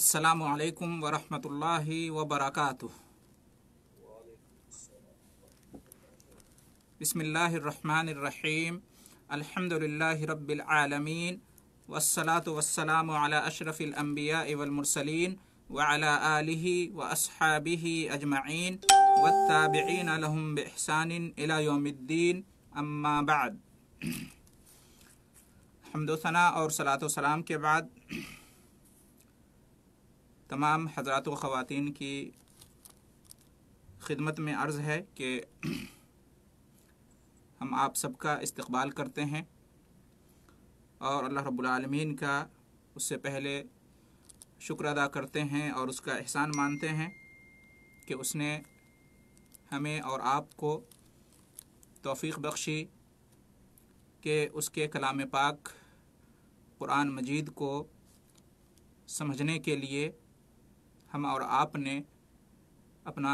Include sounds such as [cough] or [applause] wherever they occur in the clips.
असलकम वरहमल वबरक बसमीम अलहमदिल्ला रबालमीन वसलात वसलाम अशरफ़िलम्बिया इवलमरसलिन वाला आलि व असहाबी अजमाइन व ताबीन अलहमबसान इलायोमद्दीन अम्माबाद हमदोसना और सलात सलाम के बाद तमाम हजरात व ख़वान की खिदमत में अर्ज़ है कि [clears throat] हम आप सबका इस्तकबाल करते हैं और अल्लाह रब्लमीन का उससे पहले शुक्र अदा करते हैं और उसका एहसान मानते हैं कि उसने हमें और आपको तौफीक बख्शी के उसके कलाम पाक कुरान मजीद को समझने के लिए हम और आपने अपना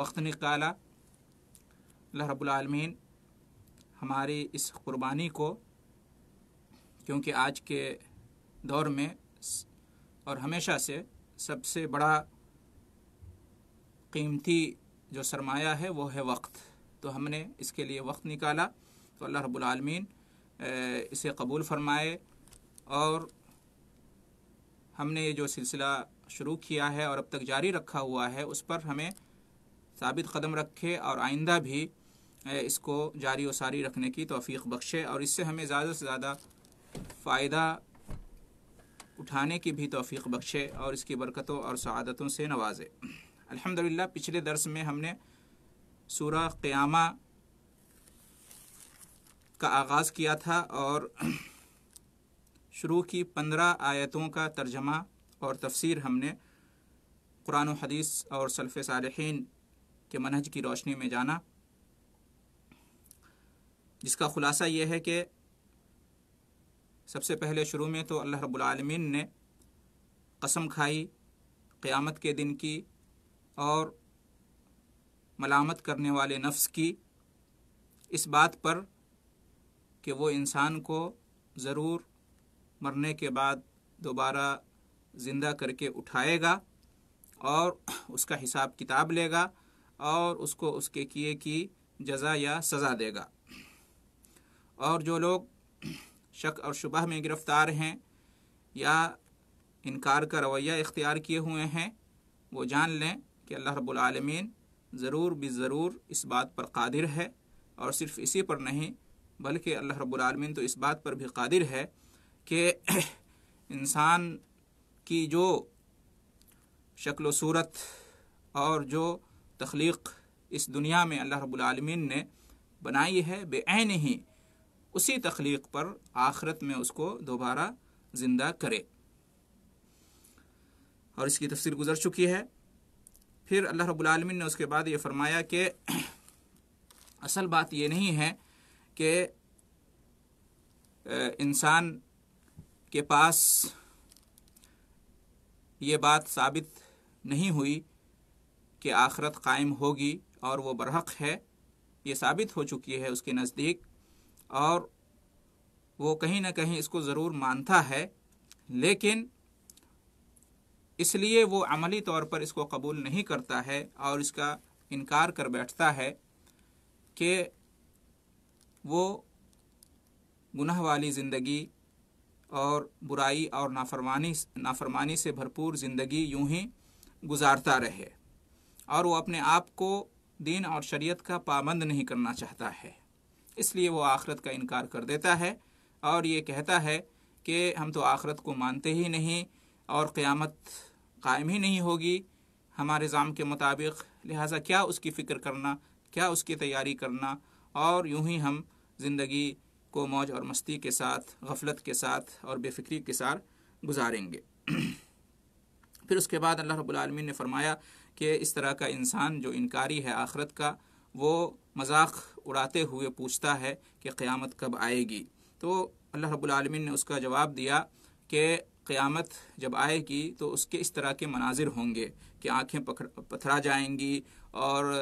वक्त निकाला अल्लाह रबालमीन हमारी इस क़ुरबानी को क्योंकि आज के दौर में और हमेशा से सबसे बड़ा कीमती जो सरमाया है वो है वक्त तो हमने इसके लिए वक्त निकाला तो अल्लाह रबालमीन इसे कबूल फरमाए और हमने ये जो सिलसिला शुरू किया है और अब तक जारी रखा हुआ है उस पर हमें साबित कदम रखे और आइंदा भी इसको जारी व सारी रखने की तोफ़ी बख्शे और इससे हमें ज़्यादा से ज़्यादा फ़ायदा उठाने की भी तोफ़ी बख्शे और इसकी बरकतों और शहादतों से नवाजे अल्हम्दुलिल्लाह पिछले दर्स में हमने सूरह क़्यामा का आगाज़ किया था और शुरू की पंद्रह आयतों का तर्जमा और तफसीर हमने कुरान हदीस और सल्फ़ सालहन के मनहज की रोशनी में जाना जिसका ख़ुलासा ये है कि सबसे पहले शुरू में तो अल्लाह रब्लमीन ने कसम खाई क़्यामत के दिन की और मलामत करने वाले नफ्स की इस बात पर कि वो इंसान को ज़रूर मरने के बाद दोबारा ज़िंदा करके उठाएगा और उसका हिसाब किताब लेगा और उसको उसके किए की जजा या सज़ा देगा और जो लोग शक और शुबह में गिरफ़्तार हैं या इनकार का रवैया इख्तियार किए हुए हैं वो जान लें कि अल्लाह रब्लमीन ज़रूर भी ज़रूर इस बात पर कादिर है और सिर्फ इसी पर नहीं बल्कि अल्लाह रबालमीन तो इस बात पर भी कादिर है कि [clears throat] इंसान की जो शक्ल सूरत और जो तख्लीक इस दुनिया में अल्लाह रबालमीन ने बनाई है बेन ही उसी तख्लीक पर आखरत में उसको दोबारा ज़िंदा करे और इसकी तफसर गुजर चुकी है फिर अल्लाह रबालमीन ने उसके बाद ये फरमाया कि [clears throat] असल बात ये नहीं है कि इंसान के पास ये बात साबित नहीं हुई कि आखरत कायम होगी और वो बरहक है ये साबित हो चुकी है उसके नज़दीक और वो कहीं ना कहीं इसको ज़रूर मानता है लेकिन इसलिए वो अमली तौर पर इसको कबूल नहीं करता है और इसका इनकार कर बैठता है कि वो गुनाह वाली ज़िंदगी और बुराई और नाफरमानी नाफरमानी से भरपूर ज़िंदगी यूं ही गुजारता रहे और वो अपने आप को दीन और शरीयत का पाबंद नहीं करना चाहता है इसलिए वो आखरत का इनकार कर देता है और ये कहता है कि हम तो आखरत को मानते ही नहीं और क़यामत कायम ही नहीं होगी हमारे ज़ाम के मुताबिक लिहाजा क्या उसकी फ़िक्र करना क्या उसकी तैयारी करना और यूं ही हम ज़िंदगी को मौज और मस्ती के साथ गफलत के साथ और बेफिक्री के साथ गुजारेंगे [clears throat] फिर उसके बाद अल्लाह रबालमीन ने फरमाया कि इस तरह का इंसान जो इनकारी है आखरत का वो मजाक उड़ाते हुए पूछता है कि क़्यामत कब आएगी तो अल्लाह रबालमीन ने उसका जवाब दिया कि क़्यामत जब आएगी तो उसके इस तरह के मनाजिर होंगे कि आँखें पथरा जाएंगी और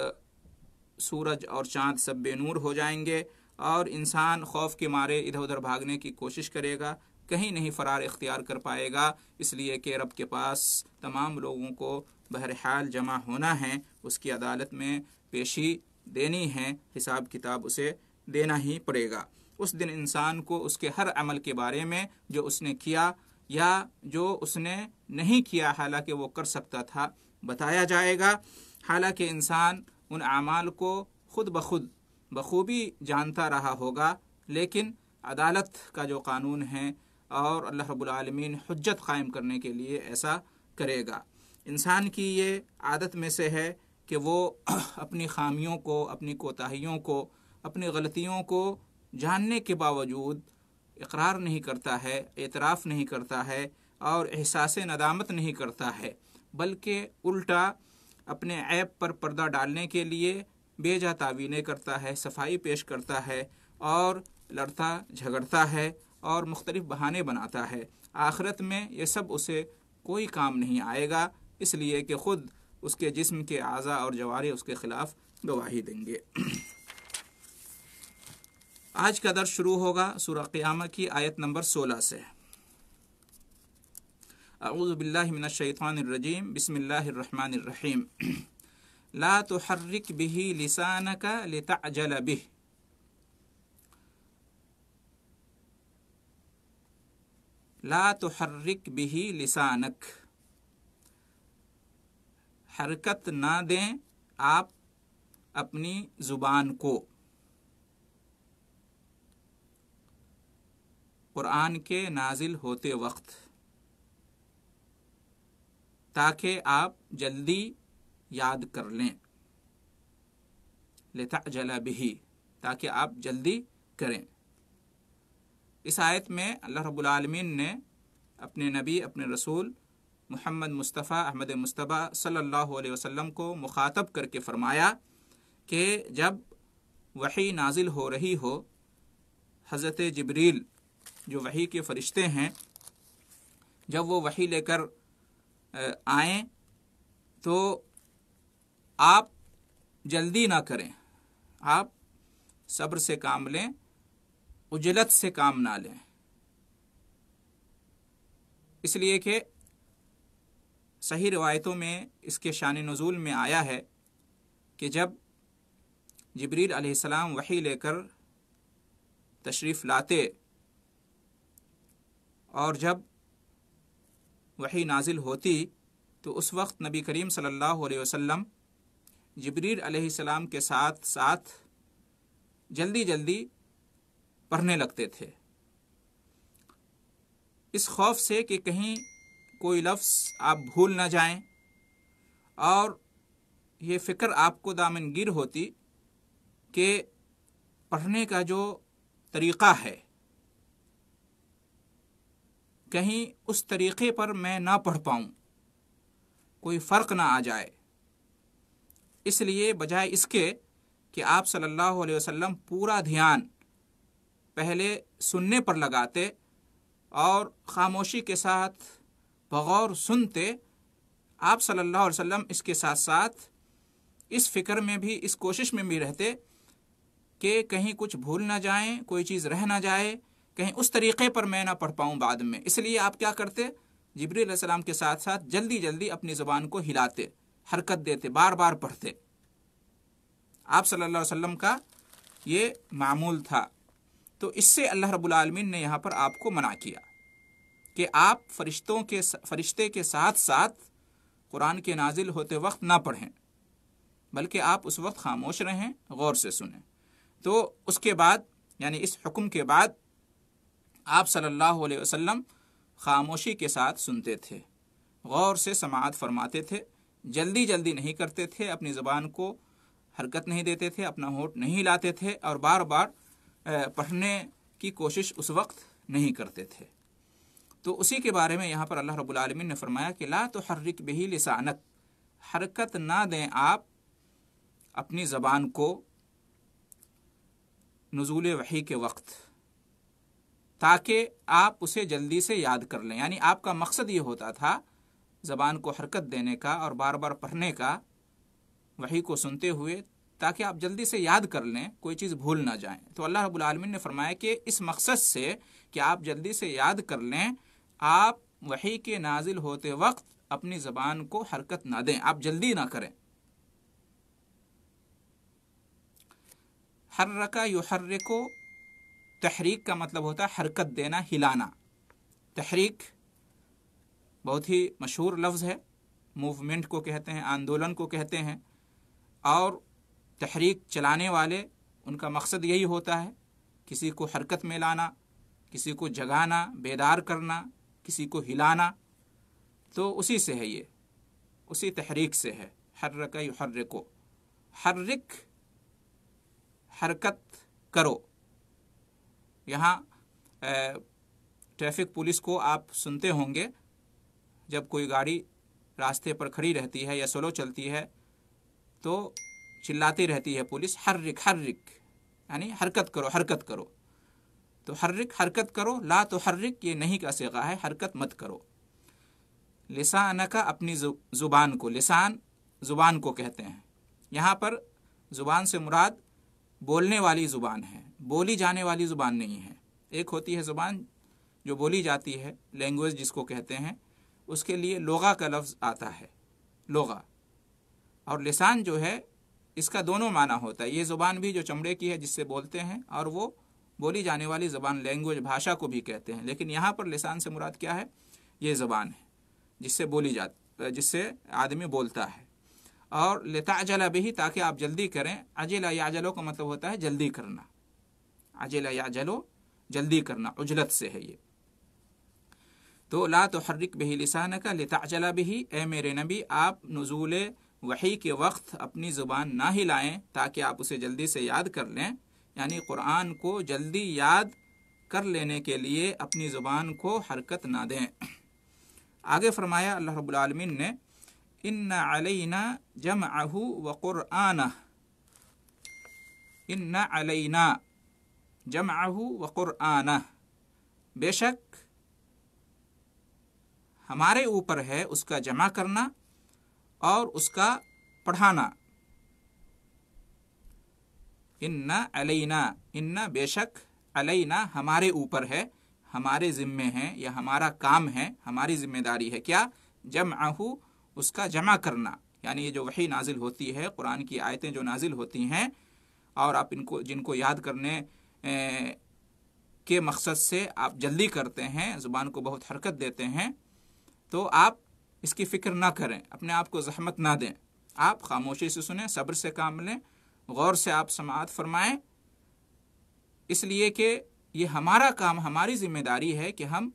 सूरज और चाँद सब बेनूर हो जाएंगे और इंसान खौफ के मारे इधर उधर भागने की कोशिश करेगा कहीं नहीं फ़रार इख्तियार कर पाएगा इसलिए कि रब के पास तमाम लोगों को बहरहाल जमा होना है उसकी अदालत में पेशी देनी है हिसाब किताब उसे देना ही पड़ेगा उस दिन इंसान को उसके हर अमल के बारे में जो उसने किया या जो उसने नहीं किया हालांकि वो कर सकता था बताया जाएगा हालांकि इंसान उन अमाल को खुद ब खुद बखूबी जानता रहा होगा लेकिन अदालत का जो कानून है और अल्लाह रबालमीन हजत कायम करने के लिए ऐसा करेगा इंसान की ये आदत में से है कि वो [clears throat] अपनी खामियों को अपनी कोताहीियों को अपनी गलतियों को जानने के बावजूद इकरार नहीं करता है एतराफ़ नहीं करता है और एहसास नदामत नहीं करता है बल्कि उल्टा अपने ऐप पर पर्दा डालने के लिए बेजा तावीने करता है सफाई पेश करता है और लड़ता झगड़ता है और मुख्तलिफ बहाने बनाता है आखरत में ये सब उसे कोई काम नहीं आएगा इसलिए कि ख़ुद उसके जिस्म के अज़ा और जवारे उसके ख़िलाफ़ गवाही देंगे [clears throat] आज का दर्स शुरू होगा सूरह क़्यामा की आयत नंबर सोलह से अऊज़बिल्लिमिनशैतरजीम बसमिल्लर रहीम [clears throat] ला तो हर्रिक बिही लिसान का लिताजल बिह ला तो हर्रिक बिही लिसानक हरकत ना दें आप अपनी ज़ुबान को कुरान के नाजिल होते वक्त ताकि आप जल्दी याद कर लें लेता जला बिही ताकि आप जल्दी करें इस आयत में अल्लाह रबालमीन ने अपने नबी अपने रसूल मोहम्मद मुस्तफ़ा अहमद मुस्तफ़ा सल्लल्लाहु अलैहि वसल्लम को मुखातब करके फ़रमाया कि जब वही नाजिल हो रही हो हज़रत जबरील जो वही के फ़रिश्ते हैं जब वो वही लेकर आए तो आप जल्दी ना करें आप सब्र से काम लें उजलत से काम ना लें इसलिए कि सही रिवायतों में इसके शान नजूल में आया है कि जब जबरील आसमाम वही लेकर तशरीफ़ लाते और जब वही नाजिल होती तो उस वक्त नबी करीम सल्लल्लाहु अलैहि वसल्लम जबरीर अलैहिस्सलाम के साथ साथ जल्दी जल्दी पढ़ने लगते थे इस खौफ से कि कहीं कोई लफ्ज़ आप भूल ना जाएं और ये फ़िक्र आपको दामनगिर होती कि पढ़ने का जो तरीक़ा है कहीं उस तरीक़े पर मैं ना पढ़ पाऊँ कोई फ़र्क ना आ जाए इसलिए बजाय इसके कि आप सल्लल्लाहु अलैहि वसल्लम पूरा ध्यान पहले सुनने पर लगाते और ख़ामोशी के साथ बगौर सुनते आप सल्लल्लाहु अलैहि वसल्लम इसके साथ साथ इस फिक्र में भी इस कोशिश में भी रहते कि कहीं कुछ भूल ना जाए कोई चीज़ रह ना जाए कहीं उस तरीक़े पर मैं ना पढ़ पाऊँ बाद में इसलिए आप क्या करते जबरी के साथ साथ जल्दी जल्दी अपनी ज़बान को हिलाते हरकत देते बार बार पढ़ते आप सल्लल्लाहु अलैहि वसल्लम का ये मामूल था तो इससे अल्लाह रब्बुल रबालमीन ने यहाँ पर आपको मना किया कि आप फरिश्तों के फरिश्ते के साथ साथ कुरान के नाजिल होते वक्त ना पढ़ें बल्कि आप उस वक्त खामोश रहें गौर से सुने तो उसके बाद यानी इस हुक्म के बाद आप सल्लल्लाहु अलैहि वसल्लम खामोशी के साथ सुनते थे गौर से समात फरमाते थे जल्दी जल्दी नहीं करते थे अपनी ज़बान को हरकत नहीं देते थे अपना होठ नहीं लाते थे और बार बार पढ़ने की कोशिश उस वक्त नहीं करते थे तो उसी के बारे में यहाँ पर अल्लाह रब्बुल रबालमीन ने फरमाया कि ला तो हर्रिक बही लिसानक हरकत ना दें आप अपनी ज़बान को नजूल वही के वक्त ताकि आप उसे जल्दी से याद कर लें यानी आपका मकसद ये होता था ज़बान को हरकत देने का और बार बार पढ़ने का वही को सुनते हुए ताकि आप जल्दी से याद कर लें कोई चीज़ भूल ना जाए तो अल्लाह रबालमीन ने फरमाया कि इस मकसद से कि आप जल्दी से याद कर लें आप वही के नाजिल होते वक्त अपनी ज़बान को हरकत ना दें आप जल्दी ना करें हर हर्रका रे को तहरीक का मतलब होता है हरकत देना हिलाना तहरीक बहुत ही मशहूर लफ्ज़ है मूवमेंट को कहते हैं आंदोलन को कहते हैं और तहरीक चलाने वाले उनका मकसद यही होता है किसी को हरकत में लाना किसी को जगाना बेदार करना किसी को हिलाना तो उसी से है ये उसी तहरीक से है हर्रक हर हर्रिक हरकत करो यहाँ ट्रैफिक पुलिस को आप सुनते होंगे जब कोई गाड़ी रास्ते पर खड़ी रहती है या स्लो चलती है तो चिल्लाती रहती है पुलिस हर्रिक हर्रिक यानी हरकत करो हरकत करो तो हर्रिक हरकत करो ला तो हर्रिक ये नहीं का सेगा है हरकत मत करो लिसान का अपनी ज़ुबान को लिसान ज़ुबान को कहते हैं यहाँ पर ज़ुबान से मुराद बोलने वाली ज़ुबान है बोली जाने वाली ज़ुबान नहीं है एक होती है ज़ुबान जो बोली जाती है लैंग्वेज जिसको कहते हैं उसके लिए लोगा का लफ्ज़ आता है लोगा और लिसान जो है इसका दोनों माना होता है ये ज़ुबान भी जो चमड़े की है जिससे बोलते हैं और वो बोली जाने वाली ज़बान लैंग्वेज भाषा को भी कहते हैं लेकिन यहाँ पर लिसान से मुराद क्या है ये ज़बान है जिससे बोली जा जिससे आदमी बोलता है और लताजला भी ताकि आप जल्दी करें अजला याजलो का मतलब होता है जल्दी करना अजला याजलो जल्दी करना उजलत से है ये तो ला तो हर्रिक बही लिसान का लताजला भी ए मेरे नबी आप नजूल वही के वक्त अपनी ज़ुबान ना हिलाएं ताकि आप उसे जल्दी से याद कर लें यानी कुरान को जल्दी याद कर लेने के लिए अपनी ज़ुबान को हरकत ना दें आगे फरमाया अल्लाह रब्लमिन ने इन अलैना जम आहू व क़ुराना इन्ना अलैना जम आहू व क़ुराना बेशक हमारे ऊपर है उसका जमा करना और उसका पढ़ाना इन्ना अलैना इन्ना बेशक अलैना हमारे ऊपर है हमारे ज़िम्मे है या हमारा काम है हमारी जिम्मेदारी है क्या जम आहू उसका जमा करना यानी ये जो वही नाजिल होती है कुरान की आयतें जो नाजिल होती हैं और आप इनको जिनको याद करने के मकसद से आप जल्दी करते हैं ज़ुबान को बहुत हरकत देते हैं तो आप इसकी फ़िक्र ना करें अपने आप को जहमत ना दें आप खामोशी से सुने सब्र से काम लें गौर से आप समात फरमाएं इसलिए कि ये हमारा काम हमारी जिम्मेदारी है कि हम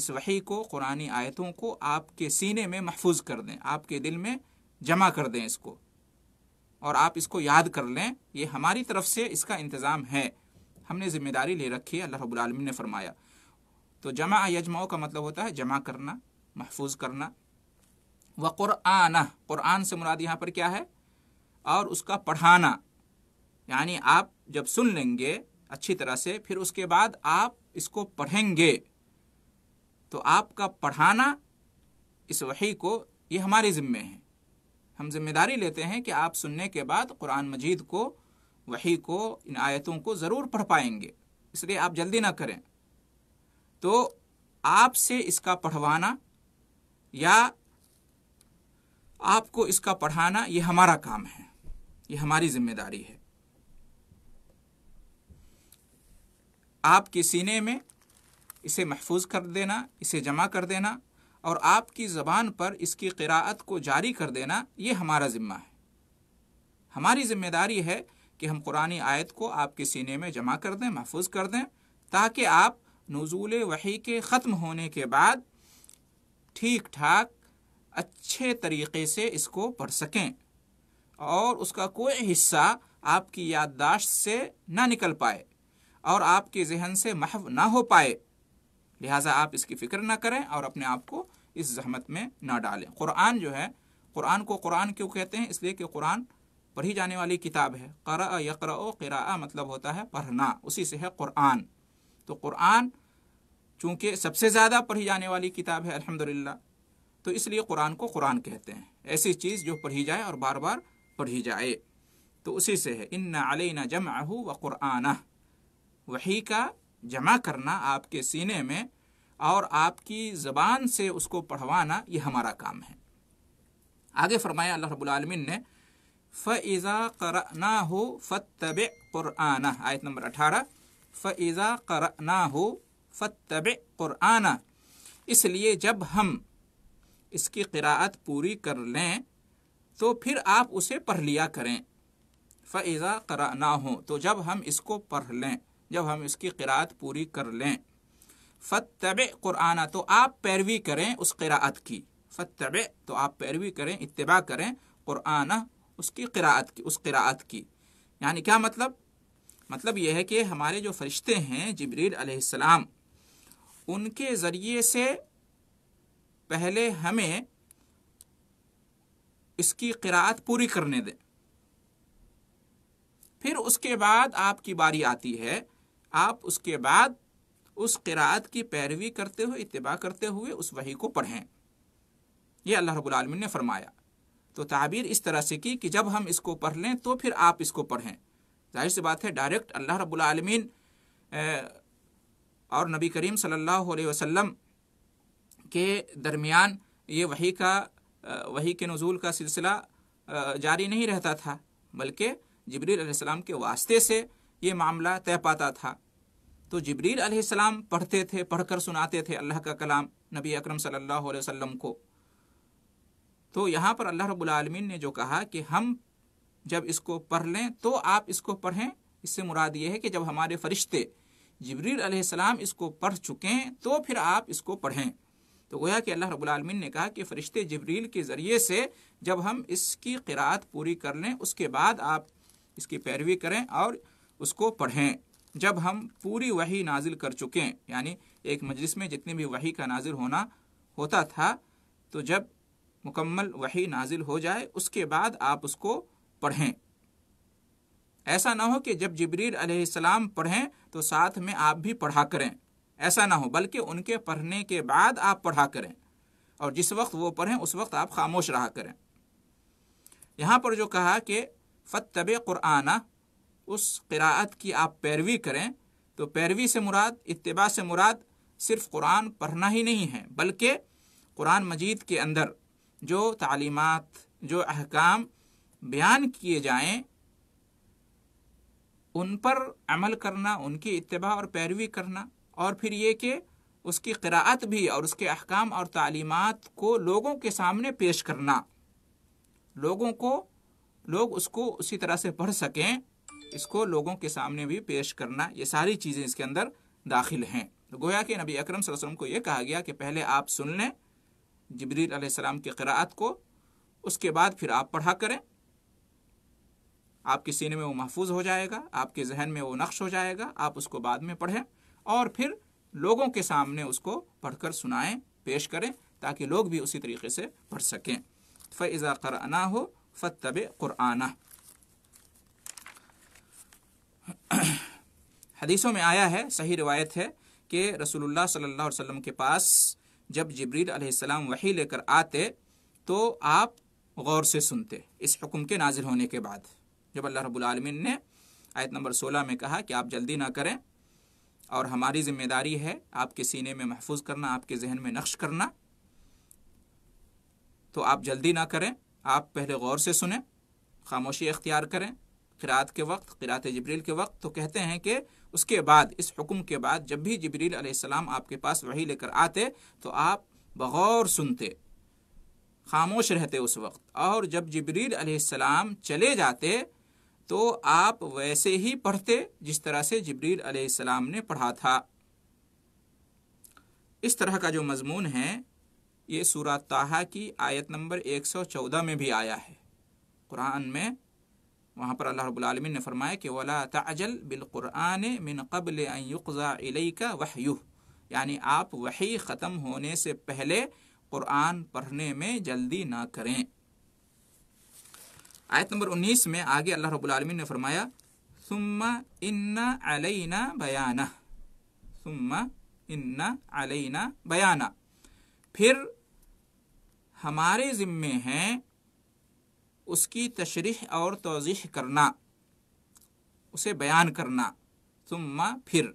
इस वही को कुरानी आयतों को आपके सीने में महफूज कर दें आपके दिल में जमा कर दें इसको और आप इसको याद कर लें ये हमारी तरफ से इसका इंतज़ाम है हमने ज़िम्मेदारी ले रखी है अल्लाह रब्बुल ने फरमाया तो जमा यजमाओं का मतलब होता है जमा करना महफूज करना व क़ुराना क़ुरान से मुराद यहाँ पर क्या है और उसका पढ़ाना यानी आप जब सुन लेंगे अच्छी तरह से फिर उसके बाद आप इसको पढ़ेंगे तो आपका पढ़ाना इस वही को ये हमारे ज़िम्मे है हम जिम्मेदारी लेते हैं कि आप सुनने के बाद कुरान मजीद को वही को इन आयतों को ज़रूर पढ़ पाएंगे इसलिए आप जल्दी ना करें तो आपसे इसका पढ़वाना या आपको इसका पढ़ाना ये हमारा काम है ये हमारी जिम्मेदारी है आपके सीने में इसे महफूज कर देना इसे जमा कर देना और आपकी ज़बान पर इसकी क़िरात को जारी कर देना ये हमारा ज़िम्मा है हमारी जिम्मेदारी है कि हम कुरानी आयत को आपके सीने में जमा कर दें महफूज कर दें ताकि आप नजूल वही के ख़त्म होने के बाद ठीक ठाक अच्छे तरीके से इसको पढ़ सकें और उसका कोई हिस्सा आपकी याददाश्त से ना निकल पाए और आपके जहन से महव ना हो पाए लिहाजा आप इसकी फ़िक्र ना करें और अपने आप को इस जहमत में ना डालें कुरान जो है कुरान को कुरान क्यों कहते हैं इसलिए कि कुरान पढ़ी जाने वाली किताब है करा यकर क़रा मतलब होता है पढ़ना उसी से है कुरान तो कुरान चूँकि सबसे ज़्यादा पढ़ी जाने वाली किताब है अल्हम्दुलिल्लाह तो इसलिए कुरान को कुरान कहते हैं ऐसी चीज़ जो पढ़ी जाए और बार बार पढ़ी जाए तो उसी से है इन अलैना जमा व कुराना वही का जमा करना आपके सीने में और आपकी ज़बान से उसको पढ़वाना ये हमारा काम है आगे फरमाया अल्लाह रबालमीन ने फ़ैज़ा ना हो फ़तब आयत नंबर अठारह फ़ैज़ा ना हो फ़तब क़ुराना इसलिए जब हम इसकी क़राअत पूरी कर लें तो फिर आप उसे पढ़ लिया करें फ़ैज़ा करा ना हो तो जब हम इसको पढ़ लें जब हम इसकी क़रात पूरी कर लें फ़तब क़ुराना तो आप पैरवी करें उस क़राअत की फ़तब तो आप पैरवी करें इतबा करें क़ुराना उसकी क़रात की उस क़राअत की यानी क्या मतलब मतलब यह है कि हमारे जो फरिश्ते हैं जबरील अलैहिस्सलाम उनके ज़रिए से पहले हमें इसकी किरात पूरी करने दें फिर उसके बाद आपकी बारी आती है आप उसके बाद उस किरात की पैरवी करते हुए इतबा करते हुए उस वही को पढ़ें ये अल्लाह रबालमिन ने फरमाया तो ताबीर इस तरह से की कि जब हम इसको पढ़ लें तो फिर आप इसको पढ़ें जाहिर सी बात है डायरेक्ट अल्लाह रबालमीन और नबी करीम सल्लल्लाहु अलैहि वसल्लम के दरमियान ये वही का वही के नज़ूल का सिलसिला जारी नहीं रहता था बल्कि जबरीसम के वास्ते से ये मामला तय पाता था तो जबरील पढ़ते थे पढ़कर सुनाते थे अल्लाह का कलाम नबी अकरम सल्लल्लाहु अलैहि वसल्लम को तो यहाँ पर अल्लाह रब्बुल आलमीन ने जो कहा कि हम जब इसको पढ़ लें तो आप इसको पढ़ें इससे मुराद ये है कि जब हमारे फरिश्ते जबरील अलैहिस्सलाम इसको पढ़ चुके हैं तो फिर आप इसको पढ़ें तो गोया कि अल्लाह रब्बुल ने कहा कि फ़रिश्ते जबरील के ज़रिए से जब हम इसकी क़रात पूरी कर लें उसके बाद आप इसकी पैरवी करें और उसको पढ़ें जब हम पूरी वही नाजिल कर चुके हैं यानी एक मजलिस में जितने भी वही का नाजिल होना होता था तो जब मुकम्मल वही नाजिल हो जाए उसके बाद आप उसको पढ़ें ऐसा ना हो कि जब जबरीर अलैहिस्सलाम पढ़ें तो साथ में आप भी पढ़ा करें ऐसा ना हो बल्कि उनके पढ़ने के बाद आप पढ़ा करें और जिस वक्त वो पढ़ें उस वक्त आप खामोश रहा करें यहाँ पर जो कहा कि फ़तब क़ुराना उस क़रात की आप पैरवी करें तो पैरवी से मुराद इतबा से मुराद सिर्फ कुरान पढ़ना ही नहीं है बल्कि कुरान मजीद के अंदर जो तालीमत जो अहकाम बयान किए जाएं उन पर अमल करना उनकी इतबा और पैरवी करना और फिर ये कि उसकी क़रात भी और उसके अहकाम और तालीमत को लोगों के सामने पेश करना लोगों को लोग उसको उसी तरह से पढ़ सकें इसको लोगों के सामने भी पेश करना ये सारी चीज़ें इसके अंदर दाखिल हैं तो गोया कि नबी अकरम वसल्लम को ये कहा गया कि पहले आप सुन लें जबरील सलाम की क़रात को उसके बाद फिर आप पढ़ा करें आपके सीने में वो महफूज हो जाएगा आपके जहन में वो नक्श हो जाएगा आप उसको बाद में पढ़ें और फिर लोगों के सामने उसको पढ़कर सुनाएं पेश करें ताकि लोग भी उसी तरीके से पढ़ सकें फ़ैज़ा कराना हो फ़तब क़ुराना हदीसों में आया है सही रिवायत है कि रसूलुल्लाह सल्लल्लाहु अलैहि वसल्लम के पास जब जिब्रील अलैहिस्सलाम वही लेकर आते तो आप गौर से सुनते इस हुक्म के नाजिल होने के बाद जब अल्लाह रबालमीन ने आयत नंबर सोलह में कहा कि आप जल्दी ना करें और हमारी जिम्मेदारी है आपके सीने में महफूज करना आपके जहन में नक्श करना तो आप जल्दी ना करें आप पहले गौर से सुने खामोशी अख्तियार करें किरात के वक्त किरात जबरील के वक्त तो कहते हैं कि उसके बाद इस हुक्म के बाद जब भी जबरील अलैहिस्सलाम आपके पास वही लेकर आते तो आप बगौर सुनते खामोश रहते उस वक्त और जब जबरील अलैहिस्सलाम चले जाते तो आप वैसे ही पढ़ते जिस तरह से जबरील अलैहिस्सलाम ने पढ़ा था इस तरह का जो मजमून है ये सूरा ताहा की आयत नंबर 114 में भी आया है कुरान में वहाँ पर अल्लाह रबालमीन ने फरमाया कि वला बिल कुरान मिन कबल युकज़ा का वह यानी आप वही ख़त्म होने से पहले कुरान पढ़ने में जल्दी ना करें आयत नंबर 19 में आगे अल्लाह आलमीन ने फरमाया सुम्मा इन्ना अलैना बयाना सुम्मा इन्ना अलैना बयाना फिर हमारे ज़िम्मे हैं उसकी तशरीह और तोज़ीह करना उसे बयान करना सुम्मा फिर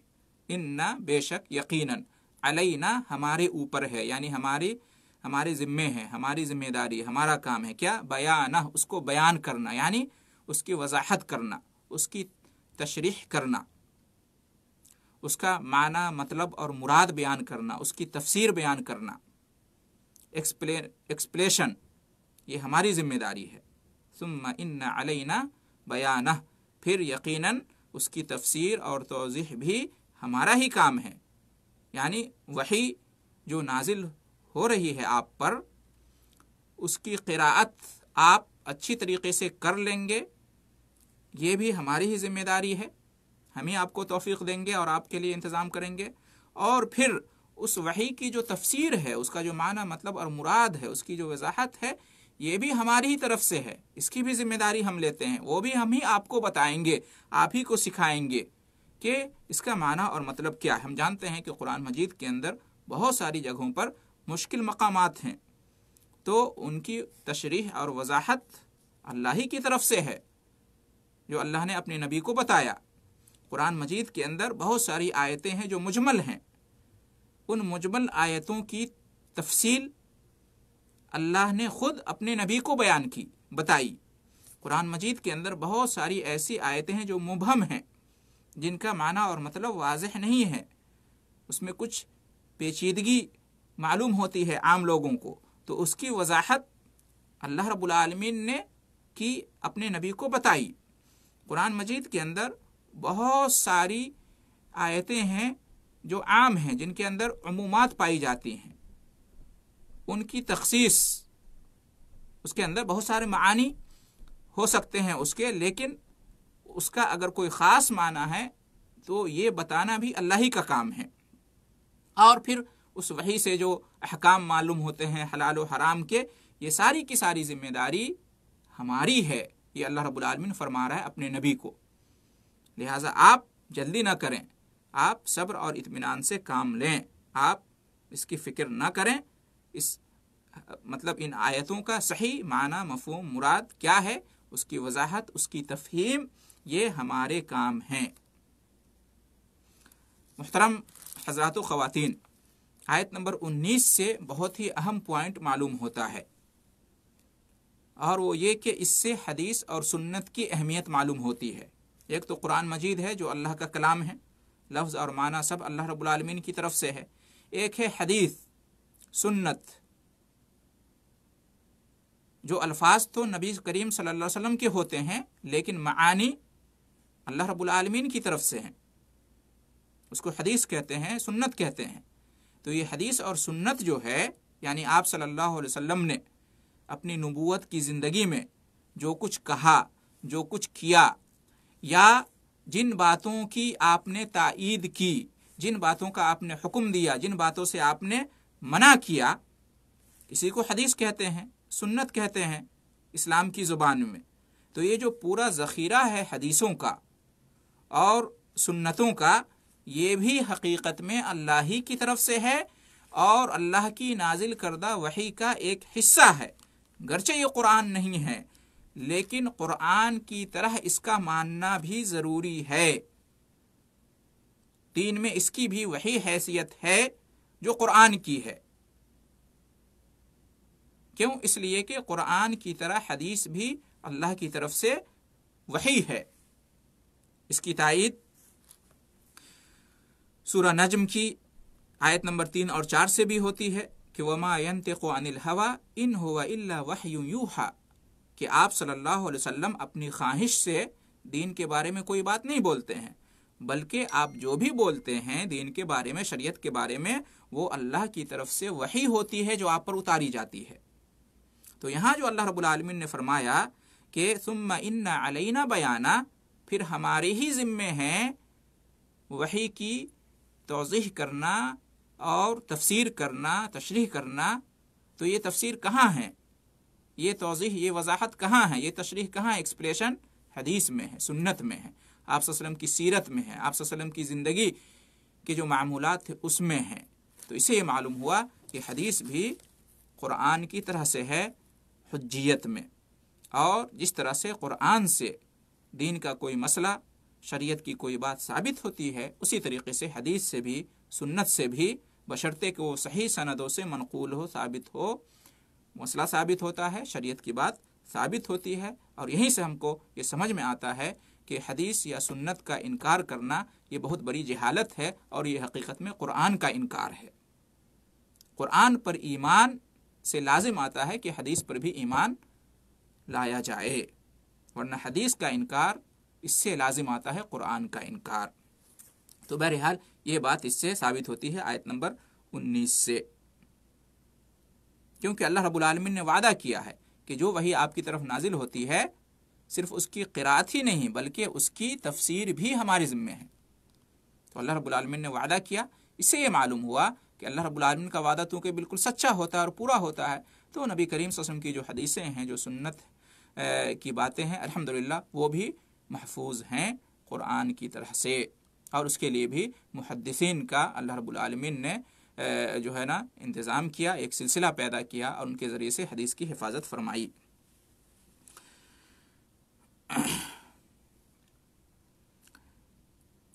इन्ना बेशक यकीनन अलैना हमारे ऊपर है यानी हमारी हमारे ज़िम्मे है हमारी जिम्मेदारी हमारा काम है क्या बयान उसको बयान करना यानी उसकी वजाहत करना उसकी तशरीह करना उसका माना मतलब और मुराद बयान करना उसकी तफसीर बयान करना एक्सप्लेशन ये हमारी जिम्मेदारी है सुम इन बयान फिर यकीनन उसकी तफसीर और तोज़ी भी हमारा ही काम है यानी वही जो नाजिल हो रही है आप पर उसकी किरात आप अच्छी तरीके से कर लेंगे ये भी हमारी ही जिम्मेदारी है हम ही आपको तोफ़ी देंगे और आपके लिए इंतज़ाम करेंगे और फिर उस वही की जो तफसीर है उसका जो माना मतलब और मुराद है उसकी जो वजाहत है ये भी हमारी ही तरफ से है इसकी भी जिम्मेदारी हम लेते हैं वो भी हम ही आपको बताएंगे आप ही को सिखाएंगे कि इसका माना और मतलब क्या है हम जानते हैं कि कुरान मजीद के अंदर बहुत सारी जगहों पर मुश्किल मकाम हैं तो उनकी तशरीह और वजाहत अल्लाह ही की तरफ से है जो अल्लाह ने अपने नबी को बताया कुरान मजीद के अंदर बहुत सारी आयतें हैं जो मुजमल हैं उन मुजमल आयतों की तफसील अल्लाह ने खुद अपने नबी को बयान की बताई कुरान मजीद के अंदर बहुत सारी ऐसी आयतें हैं जो मुबहम हैं जिनका माना और मतलब वाजह नहीं है उसमें कुछ पेचीदगी मालूम होती है आम लोगों को तो उसकी वजाहत अल्लाह रबालमीन ने की अपने नबी को बताई कुरान मजीद के अंदर बहुत सारी आयतें हैं जो आम हैं जिनके अंदर अमूमात पाई जाती हैं उनकी तखसीस उसके अंदर बहुत सारे मानी हो सकते हैं उसके लेकिन उसका अगर कोई ख़ास माना है तो ये बताना भी अल्लाह ही का काम है और फिर उस वही से जो अहकाम मालूम होते हैं हलाल हराम के ये सारी की सारी जिम्मेदारी हमारी है ये अल्लाह रब्बुल आलमीन फरमा रहा है अपने नबी को लिहाजा आप जल्दी ना करें आप सब्र और इतमान से काम लें आप इसकी फ़िक्र ना करें इस मतलब इन आयतों का सही माना मफहम मुराद क्या है उसकी वजाहत उसकी तफहीम ये हमारे काम हैं मुहतरम हजरात ख़वातीन आयत नंबर 19 से बहुत ही अहम पॉइंट मालूम होता है और वो ये कि इससे हदीस और सुन्नत की अहमियत मालूम होती है एक तो कुरान मजीद है जो अल्लाह का कलाम है लफ्ज़ और माना सब अल्लाह रबालमीन की तरफ से है एक है हदीस सुन्नत जो अल्फाज तो नबी करीम सल्लल्लाहु अलैहि वसल्लम के होते हैं लेकिन मानी अल्लाह रबालमीन की तरफ से हैं उसको हदीस कहते हैं सुन्नत कहते हैं तो ये हदीस और सुन्नत जो है यानी आप सल्लल्लाहु अलैहि वसल्लम ने अपनी नबूत की ज़िंदगी में जो कुछ कहा जो कुछ किया या जिन बातों की आपने ताईद की जिन बातों का आपने हुक्म दिया जिन बातों से आपने मना किया इसी को हदीस कहते हैं सुन्नत कहते हैं इस्लाम की ज़ुबान में तो ये जो पूरा ज़ख़ीरा है हदीसों का और सुन्नतों का ये भी हकीकत में अल्लाह ही की तरफ से है और अल्लाह की नाजिल करदा वही का एक हिस्सा है गरचे ये कुरान नहीं है लेकिन कुरान की तरह इसका मानना भी ज़रूरी है दीन में इसकी भी वही हैसियत है जो कुरान की है क्यों इसलिए कि कुरान की तरह हदीस भी अल्लाह की तरफ से वही है इसकी तायद सूर नजम की आयत नंबर तीन और चार से भी होती है कि वमायन अनिल हवा इन इल्ला कि आप सल्लल्लाहु अलैहि वसल्लम अपनी ख्वाहिश से दीन के बारे में कोई बात नहीं बोलते हैं बल्कि आप जो भी बोलते हैं दीन के बारे में शरीयत के बारे में वो अल्लाह की तरफ से वही होती है जो आप पर उतारी जाती है तो यहाँ जो अल्लाह रबालमीन ने फरमाया कि सुम इन्ना अलैना बयाना फिर हमारे ही ज़िम्मे हैं वही की तोज़ह करना और तफसीर करना तशरी करना तो ये तफसीर कहाँ है ये तोज़ह ये वजाहत कहाँ है ये तशरी कहाँ एक्सप्रेशन हदीस में है सुन्नत में है आप वसलम की सीरत में है आप वसलम की ज़िंदगी के जो मामूल थे उसमें हैं तो इसे ये मालूम हुआ कि हदीस भी क़ुरान की तरह से है हजियत में और जिस तरह से क़ुरान से दीन का कोई मसला शरीयत की कोई बात साबित होती है उसी तरीके से हदीस से भी सुन्नत से भी बशर्ते कि वो सही सनदों से मनकूल हो साबित हो मसला साबित होता है शरीयत की बात साबित होती है और यहीं से हमको ये समझ में आता है कि हदीस या सुन्नत का इनकार करना ये बहुत बड़ी जहालत है और ये हकीकत में क़ुरान का इनकार है क़ुरान पर ईमान से लाजिम आता है कि हदीस पर भी ईमान लाया जाए वरना हदीस का इनकार इससे लाजिम आता है कुरान का इनकार तो बहरहाल ये बात इससे साबित होती है आयत नंबर उन्नीस से क्योंकि अल्लाह रब्बुल ने वादा किया है कि जो वही आपकी तरफ नाजिल होती है सिर्फ उसकी किरात ही नहीं बल्कि उसकी तफसीर भी हमारे ज़िम्मे है तो अल्लाह रब्बुल ने वादा किया इससे ये मालूम हुआ कि अल्लाह रब्बुल का वादा तो बिल्कुल सच्चा होता है और पूरा होता है तो नबी करीम की जो हदीसें हैं जो सुन्नत की बातें हैं अलहमदिल्ला वो भी महफूज हैं क़ुरान की तरह से और उसके लिए भी मुहदसिन का अल्लाह रबालमीन ने जो है ना इंतज़ाम किया एक सिलसिला पैदा किया और उनके ज़रिए से हदीस की हिफाजत फरमाई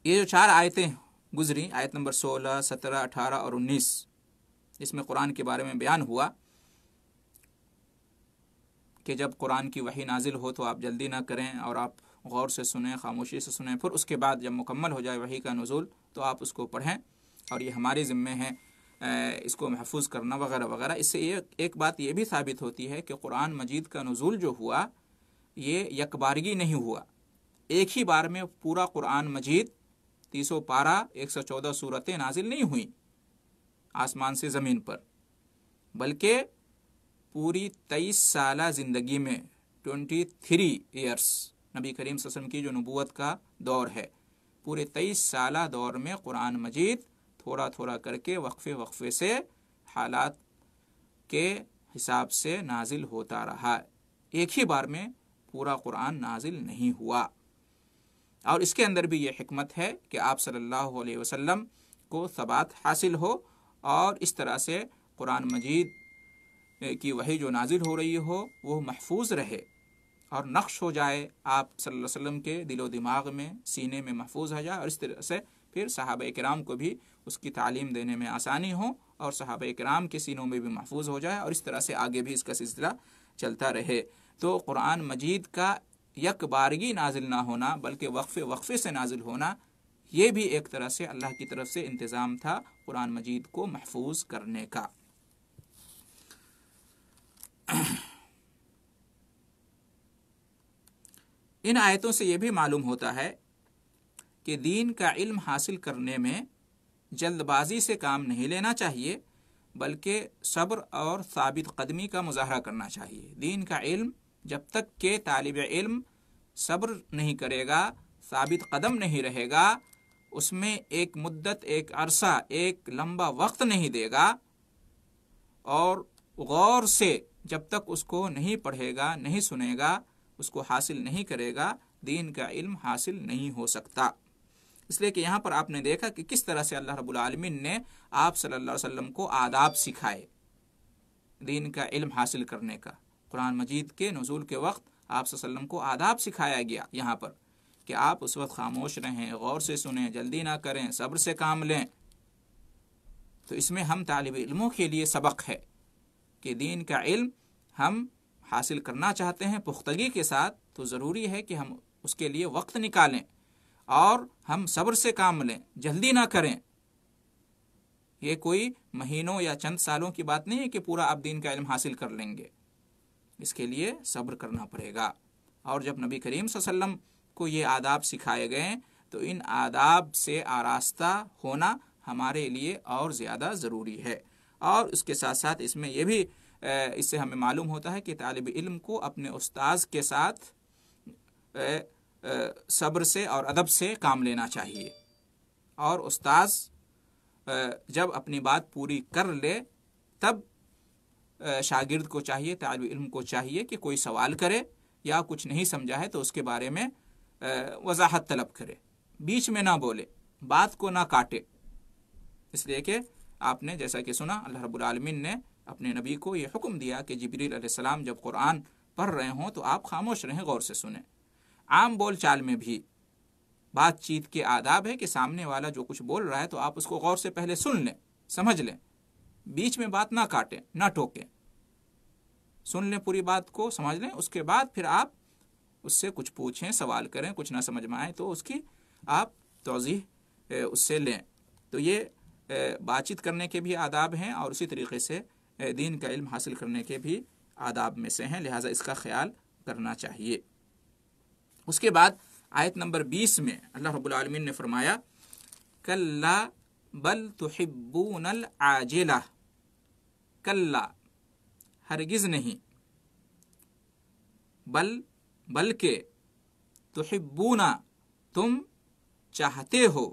ये जो चार आयतें गुजरी आयत नंबर सोलह सत्रह अठारह और उन्नीस इसमें कुरान के बारे में बयान हुआ कि जब कुरान की वही नाजिल हो तो आप जल्दी ना करें और आप गौर से सुने खामोशी से सुने फिर उसके बाद जब मुकम्मल हो जाए वही का नज़ुल तो आप उसको पढ़ें और ये हमारे ज़िम्मे हैं इसको महफूज करना वगैरह वगैरह इससे ये एक बात ये भी साबित होती है कि कुरान मजीद का नज़ुल जो हुआ ये यकबारगी नहीं हुआ एक ही बार में पूरा कुरान मजीद तीसों पारा एक सौ चौदह सूरतें नाजिल नहीं हुई आसमान से ज़मीन पर बल्कि पूरी तेईस साल ज़िंदगी में ट्वेंटी थ्री ईयर्स नबी करीम वसल्लम की जो नबूत का दौर है पूरे तेईस साल दौर में कुरान मजीद थोड़ा थोड़ा करके वक्फे वक्फे से हालात के हिसाब से नाजिल होता रहा एक ही बार में पूरा कुरान नाजिल नहीं हुआ और इसके अंदर भी ये हमत है कि आप सल्लल्लाहु अलैहि वसल्लम को सबात हासिल हो और इस तरह से कुरान मजीद की वही जो नाजिल हो रही हो वो महफूज रहे और नक्श हो जाए आप सल्लल्लाहु अलैहि वसल्लम के दिलो दिमाग में सीने में महफूज हो जाए और इस तरह से फिर साहब कराम को भी उसकी तालीम देने में आसानी हो और साहब कराम के सीनों में भी महफूज हो जाए और इस तरह से आगे भी इसका सिलसिला चलता रहे तो कुरान मजीद का यक बारगी नाजिल ना होना बल्कि वक्फे वक्फे से नाजिल होना ये भी एक तरह से अल्लाह की तरफ से इंतज़ाम था कुरान मजीद को महफूज करने का इन आयतों से यह भी मालूम होता है कि दीन का इल्म हासिल करने में जल्दबाजी से काम नहीं लेना चाहिए बल्कि सब्र और साबित कदमी का मुजाहरा करना चाहिए दीन का इल्म जब तक के तालब इल्म सब्र नहीं करेगा साबित कदम नहीं रहेगा उसमें एक मुद्दत एक अरसा एक लंबा वक्त नहीं देगा और गौर से जब तक उसको नहीं पढ़ेगा नहीं सुनेगा उसको हासिल नहीं करेगा दीन का इल्म हासिल नहीं हो सकता इसलिए कि यहाँ पर आपने देखा कि किस तरह से अल्लाह रब्बुल आलमीन ने आप सल्लल्लाहु अलैहि वसल्लम को आदाब सिखाए दीन का इल्म हासिल करने का कुरान मजीद के नजूल के वक्त आप सल्लम को आदाब सिखाया गया यहाँ पर कि आप उस वक्त खामोश रहें गौर से सुने जल्दी ना करें सब्र से काम लें तो इसमें हम तालब इल्मों के लिए सबक है कि दीन का इल्म हम हासिल करना चाहते हैं पुख्तगी के साथ तो ज़रूरी है कि हम उसके लिए वक्त निकालें और हम सब्र से काम लें जल्दी ना करें ये कोई महीनों या चंद सालों की बात नहीं है कि पूरा आप दीन का इल्म हासिल कर लेंगे इसके लिए सब्र करना पड़ेगा और जब नबी करीम सल्लम को ये आदाब सिखाए गए तो इन आदाब से आरास्ता होना हमारे लिए और ज़्यादा ज़रूरी है और उसके साथ साथ इसमें यह भी इससे हमें मालूम होता है कि तालब इल्म को अपने उस्ताज के साथ सब्र से और अदब से काम लेना चाहिए और उस्ताज जब अपनी बात पूरी कर ले तब शागिर्द को चाहिए तालब इल्म को चाहिए कि कोई सवाल करे या कुछ नहीं समझा है तो उसके बारे में वजाहत तलब करे बीच में ना बोले बात को ना काटे इसलिए कि आपने जैसा कि सुना अल्लाह रबुलमिन ने अपने नबी को यह हुक्म दिया कि जबरीसम जब कुरान पढ़ रहे हों तो आप खामोश रहें गौर से सुने आम बोल चाल में भी बातचीत के आदाब है कि सामने वाला जो कुछ बोल रहा है तो आप उसको गौर से पहले सुन लें समझ लें बीच में बात ना काटें ना टोकें सुन लें पूरी बात को समझ लें उसके बाद फिर आप उससे कुछ पूछें सवाल करें कुछ ना समझ में आए तो उसकी आप तोज़ी उससे लें तो ये बातचीत करने के भी आदाब हैं और उसी तरीके से दीन का इल्म हासिल करने के भी आदाब में से हैं लिहाजा इसका ख्याल करना चाहिए उसके बाद आयत नंबर बीस में अल्लाह रबालमीन ने फरमाया कल्ला बल अल आजिला कल्ला हरगिज़ नहीं बल बल्कि तुहिब्बूना तुम चाहते हो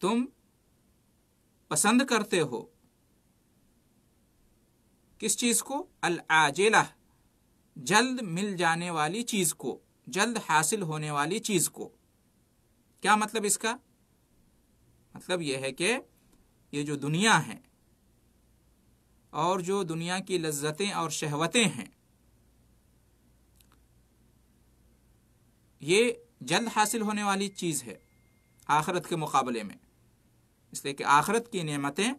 तुम पसंद करते हो किस चीज को अल आजेला जल्द मिल जाने वाली चीज को जल्द हासिल होने वाली चीज को क्या मतलब इसका मतलब यह है कि ये जो दुनिया है और जो दुनिया की लज्जतें और शहवतें हैं ये जल्द हासिल होने वाली चीज़ है आखरत के मुकाबले में इसलिए कि आखरत की नेमतें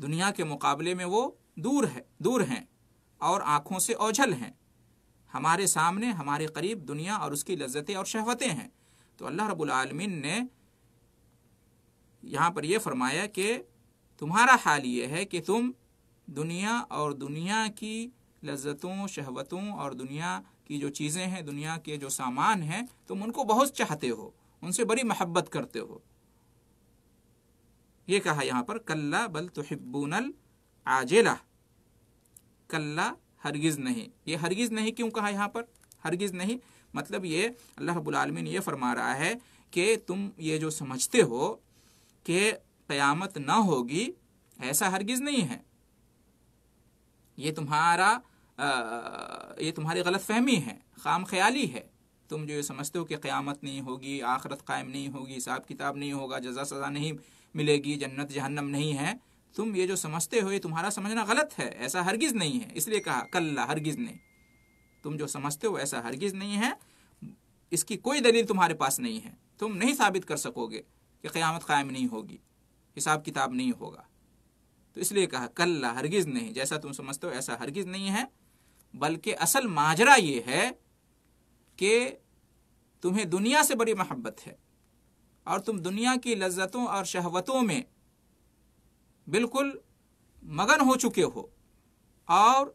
दुनिया के मुकाबले में वो दूर है दूर हैं और आँखों से ओझल हैं हमारे सामने हमारे करीब दुनिया और उसकी लज्जतें और शहवतें हैं तो अल्लाह रबालमीन ने यहाँ पर यह फरमाया कि तुम्हारा हाल ये है कि तुम दुनिया और दुनिया की लज्जतों शहवतों और दुनिया की जो चीज़ें हैं दुनिया के जो सामान हैं तुम उनको बहुत चाहते हो उनसे बड़ी महब्बत करते हो ये कहा यहाँ पर कल्ला बल तुहिब्बूनल आजेला कल्ला हरगिज़ नहीं ये हरगिज़ नहीं क्यों कहा यहाँ पर हरगिज़ नहीं मतलब ये अल्लाह ने ये फरमा रहा है कि तुम ये जो समझते हो कि क़यामत ना होगी ऐसा हरगिज़ नहीं है ये तुम्हारा आ, ये तुम्हारी गलत फहमी है खाम ख्याली है तुम जो ये समझते हो कि क़्यामत नहीं होगी आखरत कायम नहीं होगी हिसाब किताब नहीं होगा जजा सज़ा नहीं मिलेगी जन्नत जहन्नम नहीं है तुम ये जो समझते हो ये तुम्हारा समझना गलत है ऐसा हरगिज नहीं है इसलिए कहा कल्ला हरगिज नहीं तुम जो समझते हो ऐसा हरगिज नहीं है इसकी कोई दलील तुम्हारे पास नहीं है तुम नहीं साबित कर सकोगे कि क़्यामत कायम नहीं होगी हिसाब किताब नहीं होगा तो इसलिए कहा कल्ला हरगिज नहीं जैसा तुम समझते हो ऐसा हरगिज नहीं है बल्कि असल माजरा ये है कि तुम्हें दुनिया से बड़ी मोहब्बत है और तुम दुनिया की लज्जतों और शहवतों में बिल्कुल मगन हो चुके हो और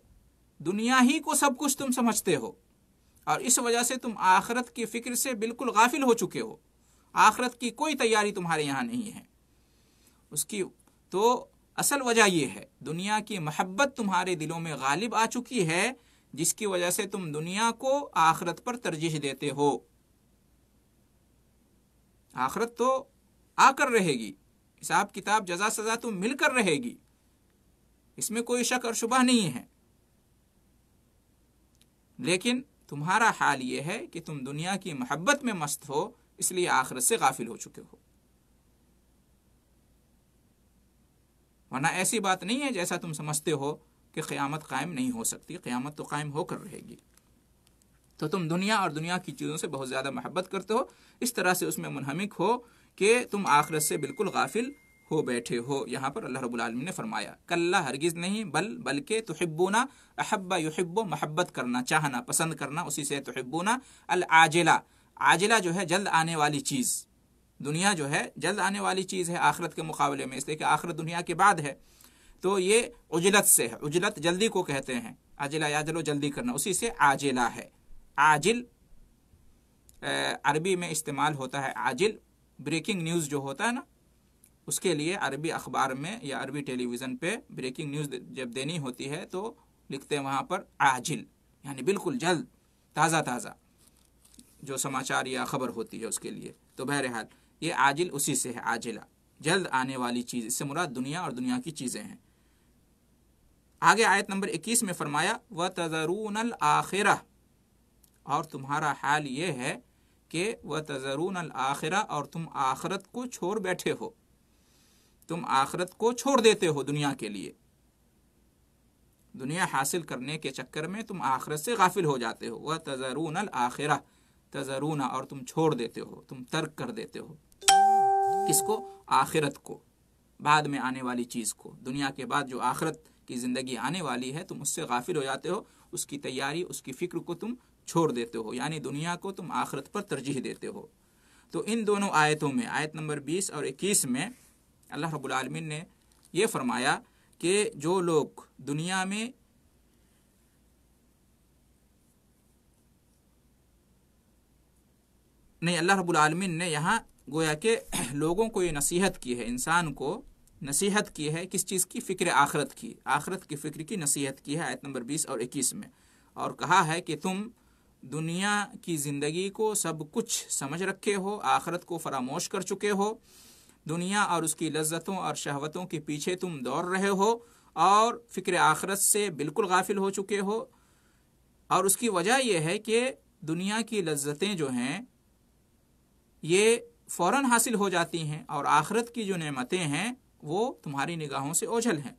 दुनिया ही को सब कुछ तुम समझते हो और इस वजह से तुम आखरत की फ़िक्र से बिल्कुल गाफिल हो चुके हो आखरत की कोई तैयारी तुम्हारे यहाँ नहीं है उसकी तो असल वजह यह है दुनिया की महब्बत तुम्हारे दिलों में गालिब आ चुकी है जिसकी वजह से तुम दुनिया को आखरत पर तरजीह देते हो आखरत तो आकर रहेगी हिसाब किताब जजा सजा तो मिलकर रहेगी इसमें कोई शक और शुबा नहीं है लेकिन तुम्हारा हाल ये है कि तुम दुनिया की मोहब्बत में मस्त हो इसलिए आखिरत से गाफिल हो चुके हो वरना ऐसी बात नहीं है जैसा तुम समझते हो कि क़यामत कायम नहीं हो सकती क़यामत तो कायम होकर रहेगी तो तुम दुनिया और दुनिया की चीज़ों से बहुत ज़्यादा मोहब्बत करते हो इस तरह से उसमें मुनहमिक हो कि तुम आखरत से बिल्कुल गाफिल हो बैठे हो यहाँ पर अल्लाह रबालमी ने फरमाया कल्ला हरगिज़ नहीं बल बल्कि तोहब्बोना अहब्बा युहब्बो महब्बत करना चाहना पसंद करना उसी से तोहब्बोना अल आजिला आजिला जो है जल्द आने वाली चीज़ दुनिया जो है जल्द आने वाली चीज़ है आखरत के मुकाबले में इसलिए कि आखरत दुनिया के बाद है तो ये उजलत से है उजलत जल्दी को कहते हैं आजिला याजलो जल्दी करना उसी से आजिला है आजिल अरबी में इस्तेमाल होता है आजिल ब्रेकिंग न्यूज़ जो होता है ना उसके लिए अरबी अखबार में या अरबी टेलीविज़न पे ब्रेकिंग न्यूज़ जब देनी होती है तो लिखते हैं वहाँ पर आजिल यानी बिल्कुल जल्द ताज़ा ताज़ा जो समाचार या खबर होती है उसके लिए तो बहरहाल ये आजिल उसी से है आजिला जल्द आने वाली चीज़ इससे मुराद दुनिया और दुनिया की चीज़ें हैं आगे आयत नंबर 21 में फरमाया व तजरून आखिरा और तुम्हारा हाल ये है कि वह तजरून आखिरा और तुम आखरत को छोड़ बैठे हो तुम आखरत को छोड़ देते हो दुनिया के लिए दुनिया हासिल करने के चक्कर में तुम आखरत से गाफिल हो जाते हो वह तजरून आखिरा तजरून और तुम छोड़ देते हो तुम तर्क कर देते हो किसको आखिरत को बाद में आने वाली चीज़ को दुनिया के बाद जो आखरत की ज़िंदगी आने वाली है तुम उससे गाफिल हो जाते हो उसकी तैयारी उसकी फ़िक्र को तुम छोड़ देते हो यानी दुनिया को तुम आखरत पर तरजीह देते हो तो इन दोनों आयतों में आयत नंबर बीस और इक्कीस में अल्लाह रबालमीन ने यह फरमाया कि जो लोग दुनिया में नहीं अल्लाह रबालमीन ने यहाँ गोया के [clears throat] लोगों को ये नसीहत की है इंसान को नसीहत की है किस चीज़ की फ़िक्र आखरत की आखरत की फ़िक्र की नसीहत की है आयत नंबर बीस और इक्कीस में और कहा है कि तुम दुनिया की ज़िंदगी को सब कुछ समझ रखे हो आखरत को फरामोश कर चुके हो दुनिया और उसकी लज्जतों और शहवतों के पीछे तुम दौड़ रहे हो और फिक्र आखरत से बिल्कुल गाफिल हो चुके हो और उसकी वजह यह है कि दुनिया की लज्जतें जो हैं ये फ़ौर हासिल हो जाती हैं और आखरत की जो नमतें हैं वो तुम्हारी निगाहों से ओझल हैं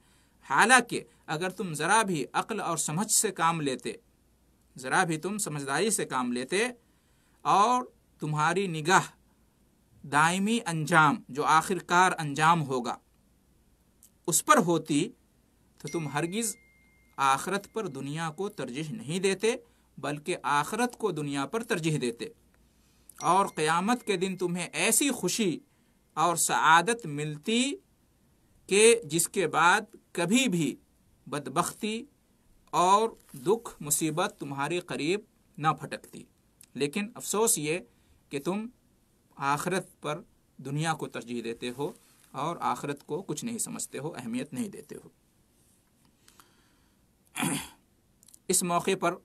हालांकि अगर तुम ज़रा भी अक्ल और समझ से काम लेते ज़रा भी तुम समझदारी से काम लेते और तुम्हारी निगाह दायमी अंजाम जो आखिरकार अंजाम होगा उस पर होती तो तुम हरगिज़ आखरत पर दुनिया को तरजीह नहीं देते बल्कि आखरत को दुनिया पर तरजीह देते और क़यामत के दिन तुम्हें ऐसी खुशी और सआदत मिलती कि जिसके बाद कभी भी बदबख्ती और दुख मुसीबत तुम्हारे करीब ना फटकती लेकिन अफसोस ये कि तुम आखरत पर दुनिया को तरजीह देते हो और आखरत को कुछ नहीं समझते हो अहमियत नहीं देते हो [clears throat] इस मौके पर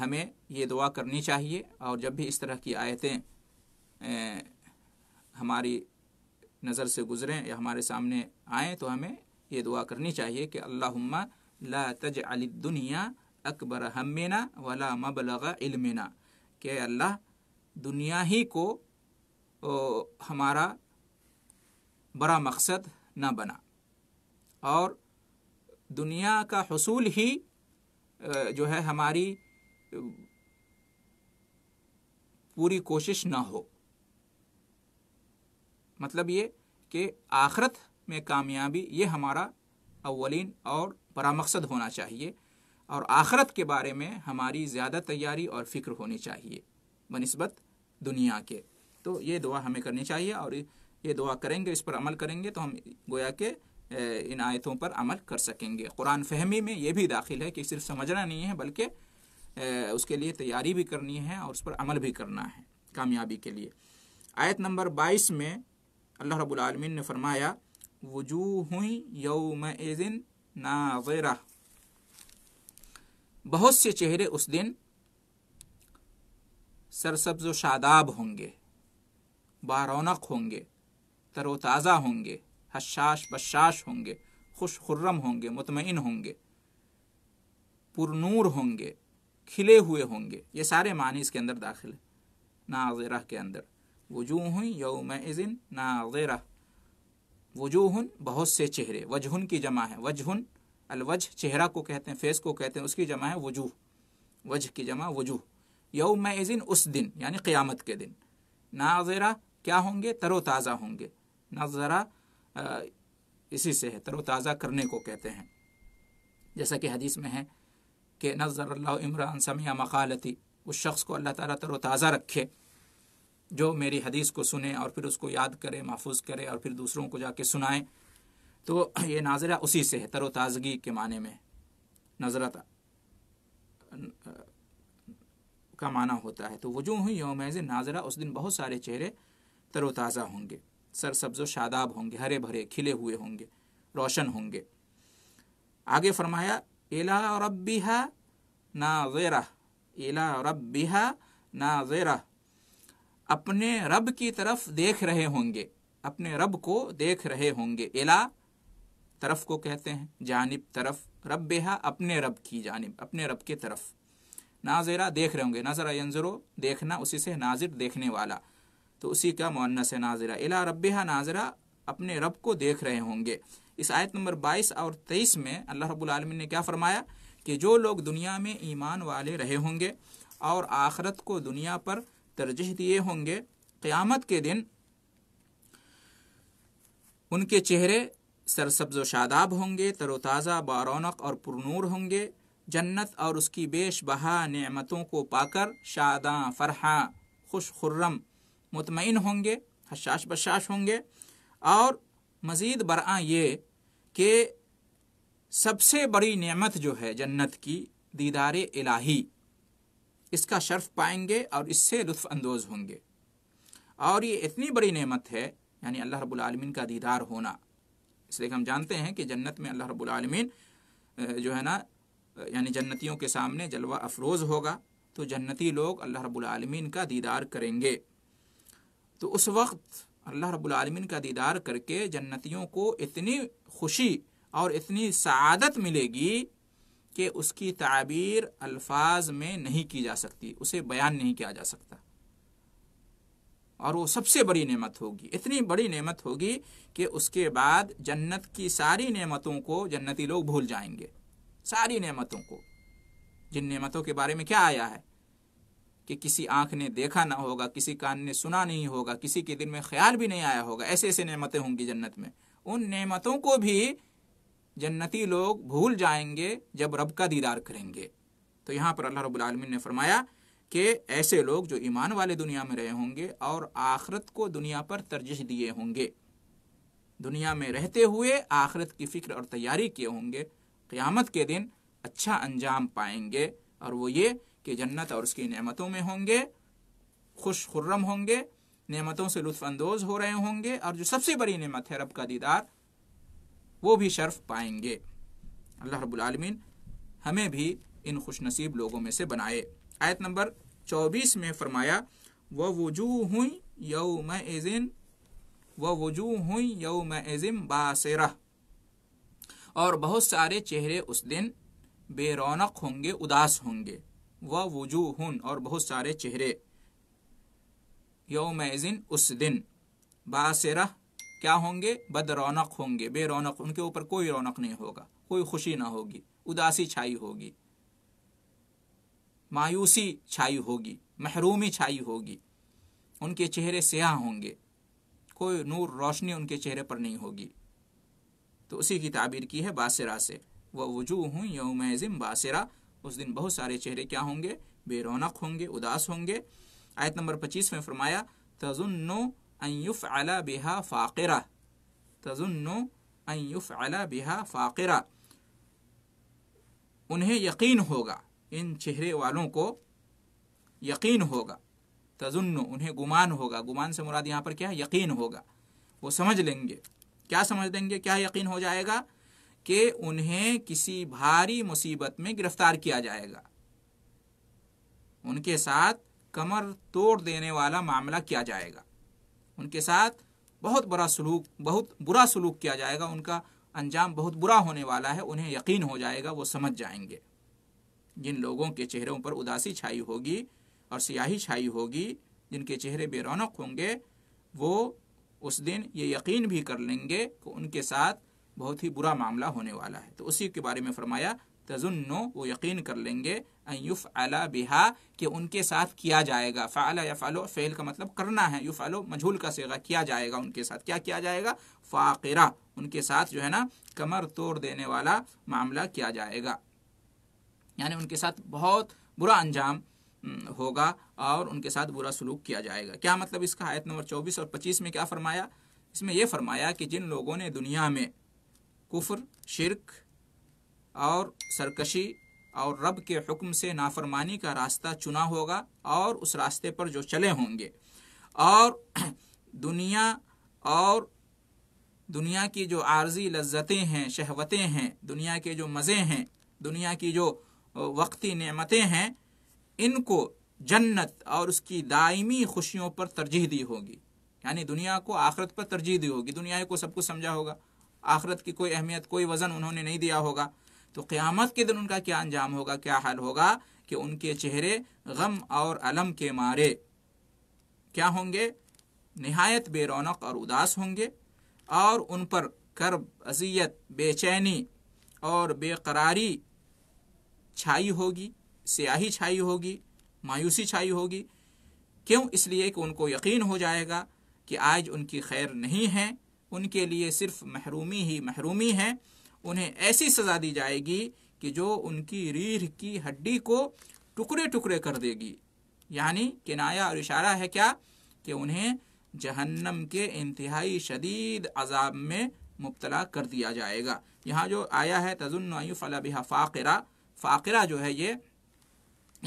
हमें ये दुआ करनी चाहिए और जब भी इस तरह की आयतें हमारी नज़र से गुज़रें या हमारे सामने आएँ तो हमें ये दुआ करनी चाहिए कि अल्लाहुम्मा ला तज अली दुनिया अकबर हमेना वला मबलगा इल्मना के अल्लाह दुनिया ही को ओ, हमारा बड़ा मकसद न बना और दुनिया का हसूल ही जो है हमारी पूरी कोशिश ना हो मतलब ये कि आखरत में कामयाबी ये हमारा अवलिन और मकसद होना चाहिए और आखरत के बारे में हमारी ज़्यादा तैयारी और फ़िक्र होनी चाहिए बनस्बत दुनिया के तो ये दुआ हमें करनी चाहिए और ये दुआ करेंगे इस पर अमल करेंगे तो हम गोया के इन आयतों पर अमल कर सकेंगे कुरान फहमी में ये भी दाखिल है कि सिर्फ समझना नहीं है बल्कि उसके लिए तैयारी भी करनी है और उस पर अमल भी करना है कामयाबी के लिए आयत नंबर बाईस में अल्लाह रब्बुल रबालमीन ने फरमाया वजूह यौम एजिन नाजिरा बहुत से चेहरे उस दिन सरसब्ज व शादाब होंगे बारौनक होंगे तरोताज़ा होंगे हशाश बशाश होंगे खुश खुर्रम होंगे मुतमिन होंगे पुरनूर होंगे खिले हुए होंगे ये सारे मानी इसके अंदर दाखिल है नाजरा के अंदर वजूह यौम दिन नाजरा वजूहन बहुत से चेहरे वजहन की जमा है वजहन अलवज चेहरा को कहते हैं फेस को कहते हैं उसकी जमा है वजूह वजह की जमा वजूह यौम इज़िन उस दिन यानी क़्यामत के दिन नाजरा क्या होंगे तरोताज़ा होंगे नाजरा इसी से है तरोताज़ा करने को कहते हैं जैसा कि हदीस में है कि नज़र अल्लाह इमरान समिया मखालती उस शख्स को अल्लाह ताला तरोताज़ा रखे जो मेरी हदीस को सुने और फिर उसको याद करे महफूज करे और फिर दूसरों को जाके सुनाए तो ये नाजरा उसी से है तरोताज़गी के माने में नजरत का माना होता है तो वजूह योमैज़ नाजरा उस दिन बहुत सारे चेहरे तरोताज़ा होंगे सब्जो शादाब होंगे हरे भरे खिले हुए होंगे रोशन होंगे आगे फरमाया एला ना ज़ेरा एला ना ज़ेरा अपने रब की तरफ देख रहे होंगे अपने रब को देख रहे होंगे इला तरफ को कहते हैं जानब तरफ रब बेहा अपने रब की जानब अपने रब के तरफ नाजरा देख रहे होंगे नजरा यंजरो देखना उसी से नाजिर देखने वाला तो उसी का मुन्नस है नाजरा एला रबा नाजरा अपने रब को देख रहे होंगे इस आयत नंबर 22 और 23 में अल्लाह रब्बुल ने क्या फरमाया कि जो लोग दुनिया में ईमान वाले रहे होंगे और आखरत को दुनिया पर तरजीह दिए होंगे क़यामत के दिन उनके चेहरे सरसब्ज शादाब होंगे तरोताज़ा बारौनक और पुरनूर होंगे जन्नत और उसकी बेश बहा नमतों को पाकर शादा फरहा खुश खुर्रम मुतमिन होंगे हशाश बशाश होंगे और मज़ीद बरआ ये कि सबसे बड़ी नेमत जो है जन्नत की दीदार इलाही इसका शर्फ पाएंगे और इससे लुफानंदोज़ होंगे और ये इतनी बड़ी नेमत है यानी अल्लाह रब्बुल का दीदार होना इसलिए हम जानते हैं कि जन्नत में अल्लाह रब्बुल जो है ना यानी जन्नतियों के सामने जलवा अफरोज़ होगा तो जन्नती लोग अल्लाह रब्बुल का दीदार करेंगे तो उस वक्त अल्लाह रब्बुल का दीदार करके जन्नतियों को इतनी खुशी और इतनी शादत मिलेगी कि उसकी ताबीर अल्फाज में नहीं की जा सकती उसे बयान नहीं किया जा सकता और वो सबसे बड़ी नेमत होगी इतनी बड़ी नेमत होगी कि उसके बाद जन्नत की सारी नेमतों को जन्नती लोग भूल जाएंगे सारी नेमतों को जिन नेमतों के बारे में क्या आया है कि किसी आंख ने देखा ना होगा किसी कान ने सुना नहीं होगा किसी के दिल में ख्याल भी नहीं आया होगा ऐसे ऐसे नेमतें होंगी जन्नत में उन नेमतों को भी जन्नती लोग भूल जाएंगे जब रब का दीदार करेंगे तो यहाँ पर अल्लाह रबालमीन ने फरमाया कि ऐसे लोग जो ईमान वाले दुनिया में रहे होंगे और आखरत को दुनिया पर तरजीह दिए होंगे दुनिया में रहते हुए आखरत की फ़िक्र और तैयारी किए होंगे क़्यामत के दिन अच्छा अंजाम पाएंगे और वो ये कि जन्नत और उसकी नेमतों में होंगे खुश खुर्रम होंगे नेमतों से लुफानंदोज हो रहे होंगे और जो सबसे बड़ी नेमत है रब का दीदार वो भी शर्फ पाएंगे अल्लाह रबालमीन हमें भी इन खुश नसीब लोगों में से बनाए आयत नंबर चौबीस में फरमाया व हुई यौम एजिन व वजूह यौम एजिम बासरा और बहुत सारे चेहरे उस दिन बेरौनक होंगे उदास होंगे व वजूहन और बहुत सारे चेहरे यौम एजिन उस दिन बासरा क्या होंगे बद रौनक होंगे बे रौनक उनके ऊपर कोई रौनक नहीं होगा कोई खुशी ना होगी उदासी छाई होगी मायूसी छाई होगी महरूमी छाई होगी उनके चेहरे स्याह होंगे कोई नूर रोशनी उनके चेहरे पर नहीं होगी तो उसी की ताबीर की है बासरा से वह वजूह यूम ज़िम बासरा उस दिन बहुत सारे चेहरे क्या होंगे बेरोनक होंगे उदास होंगे आयत नंबर पच्चीस में फरमाया तजुन्नो अन युफ़अल बिहा फ़ाक़िरा तजुन्नु अन युफ़अल बिहा फ़ाक़िरा उन्हें यकीन होगा इन चेहरे वालों को यकीन होगा तजुन्नु उन्हें गुमान होगा गुमान से मुराद यहाँ पर क्या है यकीन होगा वो समझ लेंगे क्या समझ लेंगे क्या यकीन हो जाएगा कि उन्हें किसी भारी मुसीबत में गिरफ्तार किया जाएगा उनके साथ कमर तोड़ देने वाला मामला किया जाएगा उनके साथ बहुत बुरा सलूक बहुत बुरा सलूक किया जाएगा उनका अंजाम बहुत बुरा होने वाला है उन्हें यकीन हो जाएगा वो समझ जाएंगे जिन लोगों के चेहरों पर उदासी छाई होगी और स्याही छाई होगी जिनके चेहरे बेरौनक होंगे वो उस दिन ये यकीन भी कर लेंगे कि उनके साथ बहुत ही बुरा मामला होने वाला है तो उसी के बारे में फरमाया तजुन्नो वो यकीन कर लेंगे युफ़ अला बिहा कि उनके साथ किया जाएगा फ़ाला या फ़ालो फ़ेल का मतलब करना है युफ आलो मजहूल का सेगा किया जाएगा उनके साथ क्या किया जाएगा फ़ाकिरा उनके साथ जो है ना कमर तोड़ देने वाला मामला किया जाएगा यानी उनके साथ बहुत बुरा अंजाम होगा और उनके साथ बुरा सलूक किया जाएगा क्या मतलब इसका आयत नंबर चौबीस और पच्चीस में क्या फरमाया इसमें यह फरमाया कि जिन लोगों ने दुनिया में कुफ्र शिरक और सरकशी और रब के हुक्म से नाफरमानी का रास्ता चुना होगा और उस रास्ते पर जो चले होंगे और [clears throat] दुनिया और दुनिया की जो आर्जी लज्जतें हैं शहवतें हैं दुनिया के जो मज़े हैं दुनिया की जो वक्ती नेमतें हैं इनको जन्नत और उसकी दायमी खुशियों पर तरजीह दी होगी यानी दुनिया को आखरत पर तरजीह दी होगी दुनिया को सब कुछ समझा होगा आखरत की कोई अहमियत कोई वज़न उन्होंने नहीं दिया होगा तो क़्यामत के दिन उनका क्या अंजाम होगा क्या हाल होगा कि उनके चेहरे गम और अलम के मारे क्या होंगे नहायत रौनक और उदास होंगे और उन पर कर्ब अजियत बेचैनी और बेकरारी छाई होगी स्याही छाई होगी मायूसी छाई होगी क्यों इसलिए कि उनको यकीन हो जाएगा कि आज उनकी खैर नहीं है उनके लिए सिर्फ महरूमी ही महरूमी है उन्हें ऐसी सजा दी जाएगी कि जो उनकी रीढ़ की हड्डी को टुकड़े टुकड़े कर देगी यानी किनाया और इशारा है क्या कि उन्हें जहन्नम के इंतहाई शदीद अजाब में मुबतला कर दिया जाएगा यहाँ जो आया है तजुन्नफ़ला बिहा फ़ाकरा फ़ाकरा जो है ये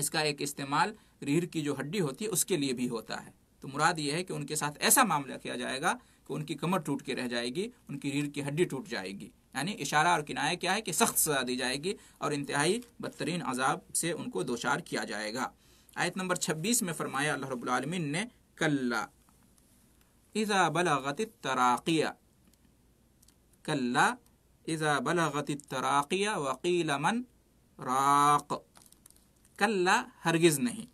इसका एक इस्तेमाल रीढ़ की जो हड्डी होती है उसके लिए भी होता है तो मुराद ये है कि उनके साथ ऐसा मामला किया जाएगा कि उनकी कमर टूट के रह जाएगी उनकी रीढ़ की हड्डी टूट जाएगी यानी इशारा और किनाया क्या है कि सख्त सजा दी जाएगी और इंतहाई बदतरीन अजाब से उनको दोशार किया जाएगा आयत नंबर छब्बीस में फरमाया अल्लाह रबालमीन ने कल्ला इज़ा बलागत तराक़िया कल्ला इज़ा बलागत तराक़िया वकील अमन राक कल्ला हरगिज़ नहीं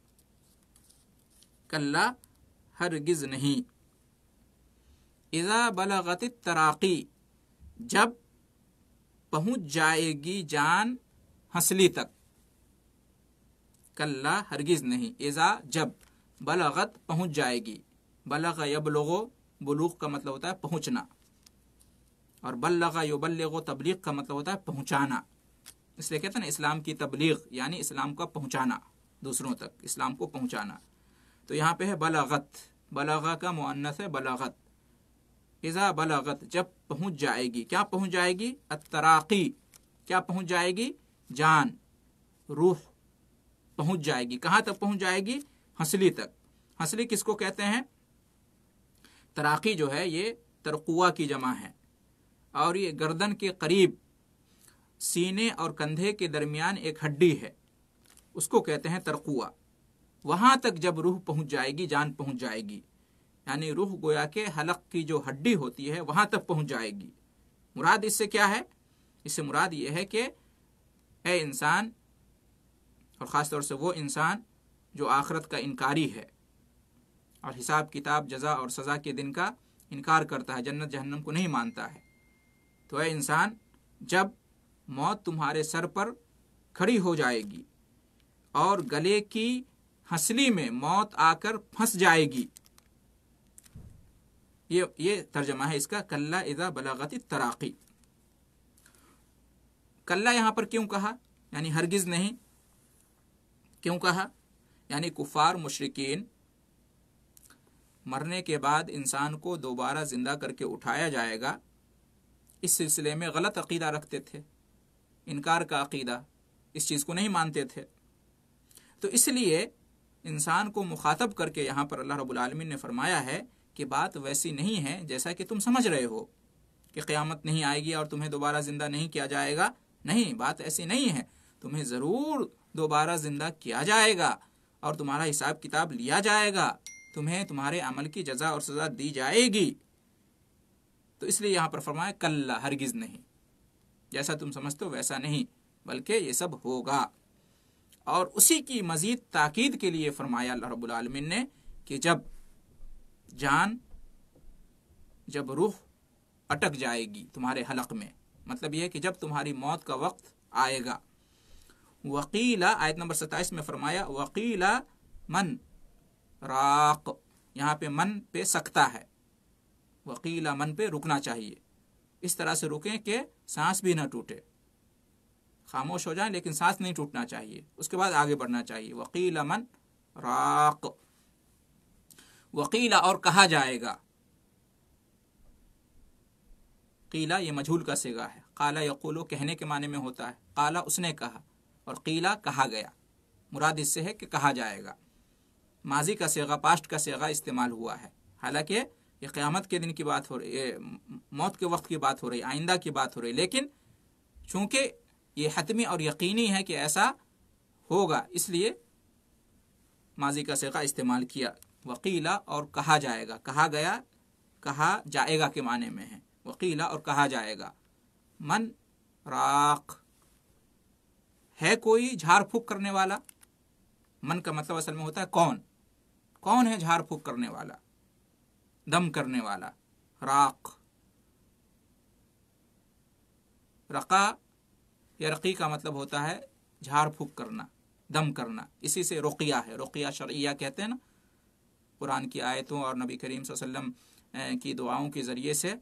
कल्ला हरगिज़ नहीं इज़ा बलागत तराक़ी जब पहुंच जाएगी जान हंसली तक कल्ला हरगिज नहीं एजा जब बलगत पहुंच जाएगी बलग यब लोगो बलूक का मतलब होता है पहुंचना और यो युबल्लगो तबलीग का मतलब होता है पहुंचाना इसलिए कहते हैं ना इस्लाम की तबलीग यानी इस्लाम का पहुंचाना दूसरों तक इस्लाम को पहुंचाना तो यहाँ पे है बलागत बलागा का मुअन्नस है बलागत इज़ा बलागत जब पहुंच जाएगी क्या पहुंच जाएगी अतराकी क्या पहुंच जाएगी जान रूह पहुंच जाएगी कहां तक पहुंच जाएगी हंसली तक हंसली किसको कहते हैं तराकी जो है ये तरकुआ की जमा है और ये गर्दन के करीब सीने और कंधे के दरमियान एक हड्डी है उसको कहते हैं तरकुआ वहां तक जब रूह पहुंच जाएगी जान पहुंच जाएगी यानी रूह गोया के हलक की जो हड्डी होती है वहां तक पहुंच जाएगी मुराद इससे क्या है इससे मुराद ये है कि ए इंसान और ख़ास तौर से वो इंसान जो आखरत का इनकारी है और हिसाब किताब जजा और सज़ा के दिन का इनकार करता है जन्नत जहन्नम को नहीं मानता है तो ए इंसान जब मौत तुम्हारे सर पर खड़ी हो जाएगी और गले की हंसली में मौत आकर फंस जाएगी ये ये तर्जमा है इसका कल्ला इदा बलागत तराकी कल्ला यहाँ पर क्यों कहा यानी हरगिज नहीं क्यों कहा यानी कुफार मुशरकिन मरने के बाद इंसान को दोबारा ज़िंदा करके उठाया जाएगा इस सिलसिले में गलत अकीदा रखते थे इनकार का अकीदा इस चीज़ को नहीं मानते थे तो इसलिए इंसान को मुखातब करके यहाँ पर अल्लाह रब्बुल ने फरमाया है कि बात वैसी नहीं है जैसा कि तुम समझ रहे हो कि क़यामत नहीं आएगी और तुम्हें दोबारा ज़िंदा नहीं किया जाएगा नहीं बात ऐसी नहीं है तुम्हें ज़रूर दोबारा ज़िंदा किया जाएगा और तुम्हारा हिसाब किताब लिया जाएगा तुम्हें तुम्हारे अमल की जजा और सज़ा दी जाएगी तो इसलिए यहाँ पर फरमाया कल्ला हरगिज़ नहीं जैसा तुम समझते हो वैसा नहीं बल्कि ये सब होगा और उसी की मज़ीद ताकीद के लिए फरमाया अल्लाह रब्बुल आलमीन ने कि जब जान जब रूह अटक जाएगी तुम्हारे हलक में मतलब यह कि जब तुम्हारी मौत का वक्त आएगा वकीला आयत नंबर सत्ताईस में फरमाया वकीला मन राक यहाँ पे मन पे सकता है वकीला मन पे रुकना चाहिए इस तरह से रुकें कि सांस भी ना टूटे खामोश हो जाए लेकिन सांस नहीं टूटना चाहिए उसके बाद आगे बढ़ना चाहिए वकीला मन राक वकीला और कहा जाएगा कीला ये मजहूल का सेगा है काला यकुलो कहने के माने में होता है काला उसने कहा और कीला कहा गया मुराद इससे है कि कहा जाएगा माजी का सेगा पास्ट का सेगा इस्तेमाल हुआ है हालांकि ये क़्यामत के दिन की बात हो रही है मौत के वक्त की बात हो रही है आइंदा की बात हो रही लेकिन चूंकि ये हतमी और यकीनी है कि ऐसा होगा इसलिए माजी का सेगा इस्तेमाल किया वकीला और कहा जाएगा कहा गया कहा जाएगा के माने में है वकीला और कहा जाएगा मन राख है कोई झाड़ फूक करने वाला मन का मतलब असल में होता है कौन कौन है झाड़ फूक करने वाला दम करने वाला राख रका या रकी का मतलब होता है झाड़ फूक करना दम करना इसी से रुकिया है रुकिया शरिया कहते हैं ना कुरान की आयतों और नबी करीम वसल्लम की दुआओं के ज़रिए से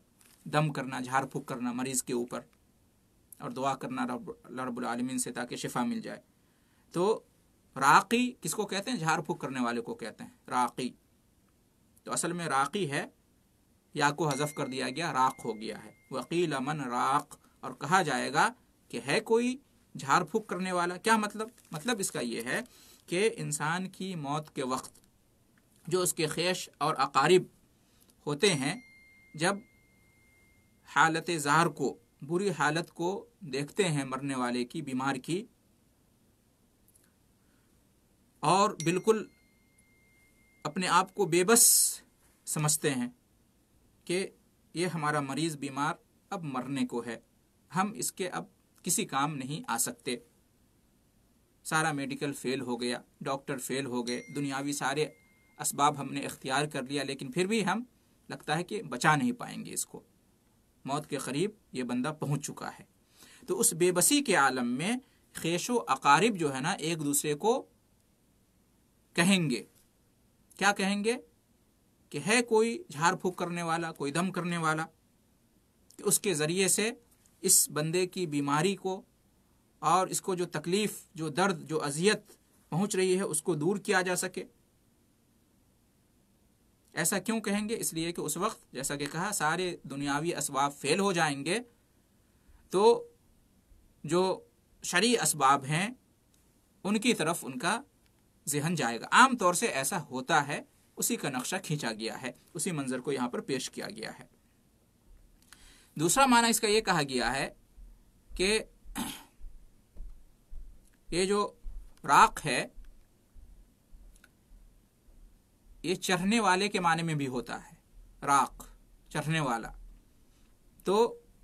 दम करना झाड़ फूक करना मरीज़ के ऊपर और दुआ करना रब रबालमीन से ताकि शिफा मिल जाए तो राकी किसको कहते हैं झाड़ फूक करने वाले को कहते हैं राकी तो असल में राकी है या को हजफ कर दिया गया राख हो गया है वकील अमन राख और कहा जाएगा कि है कोई झाड़ फूक करने वाला क्या मतलब मतलब इसका यह है कि इंसान की मौत के वक्त जो उसके खेश और अकारिब होते हैं जब हालत ज़ाहर को बुरी हालत को देखते हैं मरने वाले की बीमार की और बिल्कुल अपने आप को बेबस समझते हैं कि ये हमारा मरीज़ बीमार अब मरने को है हम इसके अब किसी काम नहीं आ सकते सारा मेडिकल फेल हो गया डॉक्टर फेल हो गए दुनियावी सारे इसबाब हमने इख्तियार कर लिया लेकिन फिर भी हम लगता है कि बचा नहीं पाएंगे इसको मौत के करीब ये बंदा पहुंच चुका है तो उस बेबसी के आलम में खेशो अकारिब जो है ना एक दूसरे को कहेंगे क्या कहेंगे कि है कोई झाड़ फूक करने वाला कोई दम करने वाला कि उसके ज़रिए से इस बंदे की बीमारी को और इसको जो तकलीफ़ जो दर्द जो अजियत पहुंच रही है उसको दूर किया जा सके ऐसा क्यों कहेंगे इसलिए कि उस वक्त जैसा कि कहा सारे दुनियावी इसबाब फेल हो जाएंगे तो जो शरी इसबाब हैं उनकी तरफ उनका जहन जाएगा आम तौर से ऐसा होता है उसी का नक्शा खींचा गया है उसी मंजर को यहाँ पर पेश किया गया है दूसरा माना इसका यह कहा गया है कि [clears throat] ये जो राख है ये चढ़ने वाले के माने में भी होता है राख चढ़ने वाला तो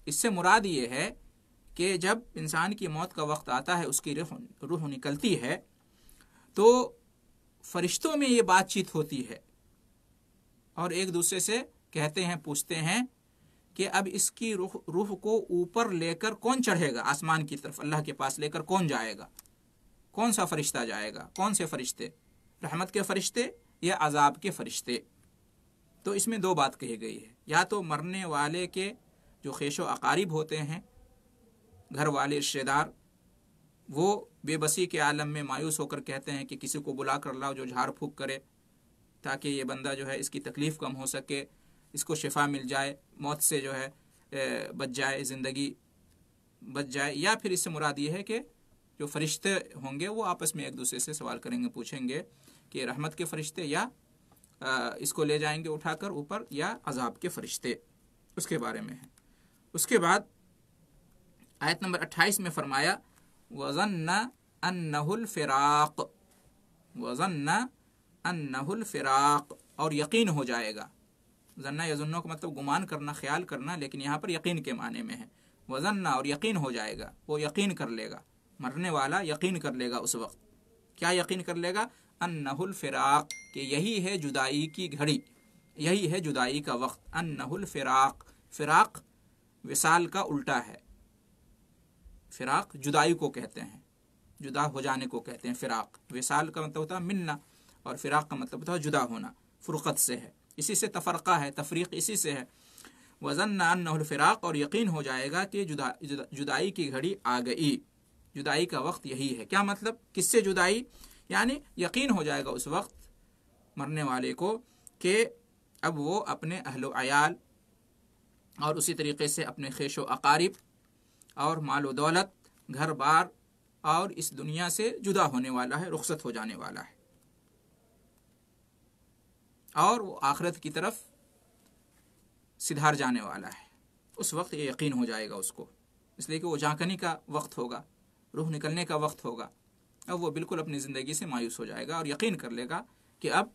इससे मुराद ये है कि जब इंसान की मौत का वक्त आता है उसकी रूह रूह निकलती है तो फरिश्तों में ये बातचीत होती है और एक दूसरे से कहते हैं पूछते हैं कि अब इसकी रूह रूह को ऊपर लेकर कौन चढ़ेगा आसमान की तरफ अल्लाह के पास लेकर कौन जाएगा कौन सा फरिश्ता जाएगा कौन से फरिश्ते रहमत के फरिश्ते या अजाब के फरिश्ते तो इसमें दो बात कही गई है या तो मरने वाले के जो खेशो अकारीब होते हैं घर वाले रिश्तेदार वो बेबसी के आलम में मायूस होकर कहते हैं कि किसी को बुला कर लाओ जो झाड़ फूक करे ताकि ये बंदा जो है इसकी तकलीफ़ कम हो सके इसको शिफा मिल जाए मौत से जो है बच जाए ज़िंदगी बच जाए या फिर इससे मुराद ये है कि जो फरिश्ते होंगे वो आपस में एक दूसरे से सवाल करेंगे पूछेंगे कि रहमत के फरिश्ते या इसको ले जाएंगे उठाकर ऊपर या अजाब के फरिश्ते उसके बारे में है उसके बाद आयत नंबर 28 में फरमाया वज़न अनहुल फ़िराक़ वज़न अनहुल फ़िराक़ और यकीन हो जाएगा जन्ना यजुन्नों का मतलब गुमान करना ख्याल करना लेकिन यहाँ पर यकीन के माने में है वजन्ना और यकीन हो जाएगा वो यकीन कर लेगा मरने वाला यकीन कर लेगा उस वक्त क्या यकीन कर लेगा अन्नहुल फिराक यही है जुदाई की घड़ी यही है जुदाई का वक्त अन्नहुल फिराक फिराक विसाल का उल्टा है फिराक जुदाई को कहते हैं जुदा हो जाने को कहते हैं फिराक विसाल का मतलब होता है मिलना और फिराक का मतलब होता है जुदा होना फ़ुरक़त से है इसी से तफरक़ा है तफरीक इसी से है वजन अन्नफिराक और यकीन हो जाएगा कि जुदा, जुदा जुदाई की घड़ी आ गई जुदाई का वक्त यही है क्या मतलब किससे जुदाई यानी यकीन हो जाएगा उस वक्त मरने वाले को कि अब वो अपने अहल आयाल और उसी तरीके से अपने खेश व अकारिब और माल व दौलत घर बार और इस दुनिया से जुदा होने वाला है रुखसत हो जाने वाला है और वो आखरत की तरफ सिधार जाने वाला है उस वक्त ये यकीन हो जाएगा उसको इसलिए कि वो झांकने का वक्त होगा रूह निकलने का वक्त होगा अब वो बिल्कुल अपनी ज़िंदगी से मायूस हो जाएगा और यकीन कर लेगा कि अब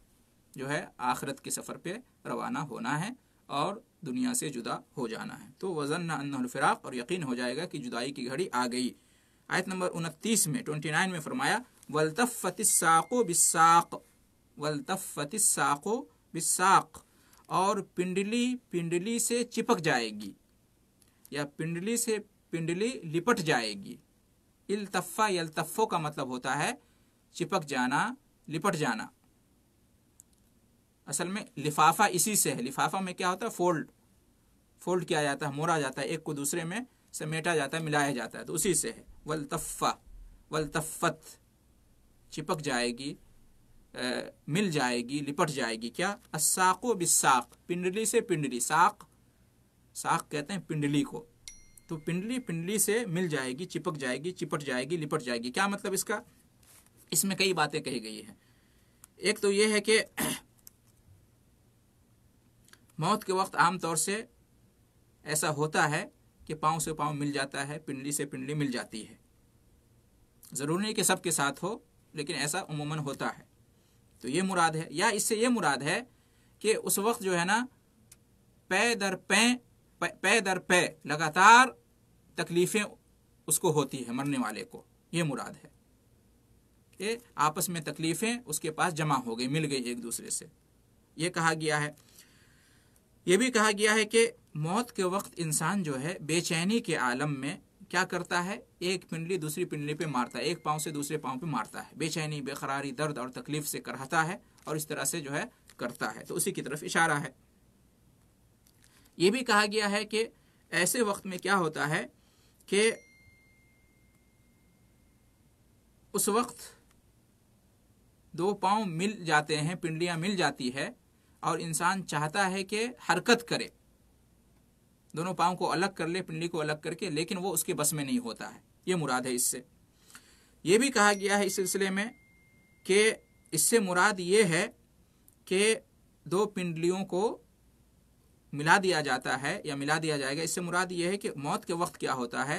जो है आखरत के सफ़र पे रवाना होना है और दुनिया से जुदा हो जाना है तो वज़न नफिराक और यकीन हो जाएगा कि जुदाई की घड़ी आ गई आयत नंबर उनतीस में ट्वेंटी नाइन में फरमाया वलतफ़तिसाको बिसाक वलतफ़तिसाको बिसाक और पिंडली पिंडली से चिपक जाएगी या पिंडली से पिंडली लिपट जाएगी इल्तफ़ा यल्तफ़ो का मतलब होता है चिपक जाना लिपट जाना असल में लिफाफा इसी से है लिफाफा में क्या होता है फोल्ड फोल्ड किया जाता है मोड़ा जाता है एक को दूसरे में समेटा जाता है मिलाया जाता है तो उसी से है वलतफ़ा वल्तफत चिपक जाएगी आ, मिल जाएगी लिपट जाएगी क्या असाको बिसाक पिंडली से पिंडली साक साक कहते हैं पिंडली को तो पिंडली पिंडली से मिल जाएगी चिपक जाएगी चिपट जाएगी लिपट जाएगी क्या मतलब इसका इसमें कई बातें कही गई हैं एक तो यह है कि [clears throat] मौत के वक्त आमतौर से ऐसा होता है कि पाँव से पाँव मिल जाता है पिंडली से पिंडली मिल जाती है ज़रूरी नहीं कि सबके साथ हो लेकिन ऐसा उमूमन होता है तो ये मुराद है या इससे ये मुराद है कि उस वक्त जो है ना पै दर पैं पे दर पे लगातार तकलीफें उसको होती है मरने वाले को ये मुराद है ये आपस में तकलीफें उसके पास जमा हो गई मिल गई एक दूसरे से ये कहा गया है ये भी कहा गया है कि मौत के वक्त इंसान जो है बेचैनी के आलम में क्या करता है एक पिंडली दूसरी पिंडली पे मारता है एक पाँव से दूसरे पाँव पे मारता है बेचैनी बेखरारी दर्द और तकलीफ से कराहता है और इस तरह से जो है करता है तो उसी की तरफ इशारा है ये भी कहा गया है कि ऐसे वक्त में क्या होता है कि उस वक्त दो पांव मिल जाते हैं पिंडलियां मिल जाती है और इंसान चाहता है कि हरकत करे दोनों पाँव को अलग कर ले पिंडली को अलग करके लेकिन वो उसके बस में नहीं होता है ये मुराद है इससे ये भी कहा गया है इस सिलसिले में कि इससे मुराद ये है कि दो पिंडलियों को मिला दिया जाता है या मिला दिया जाएगा इससे मुराद ये है कि मौत के वक्त क्या होता है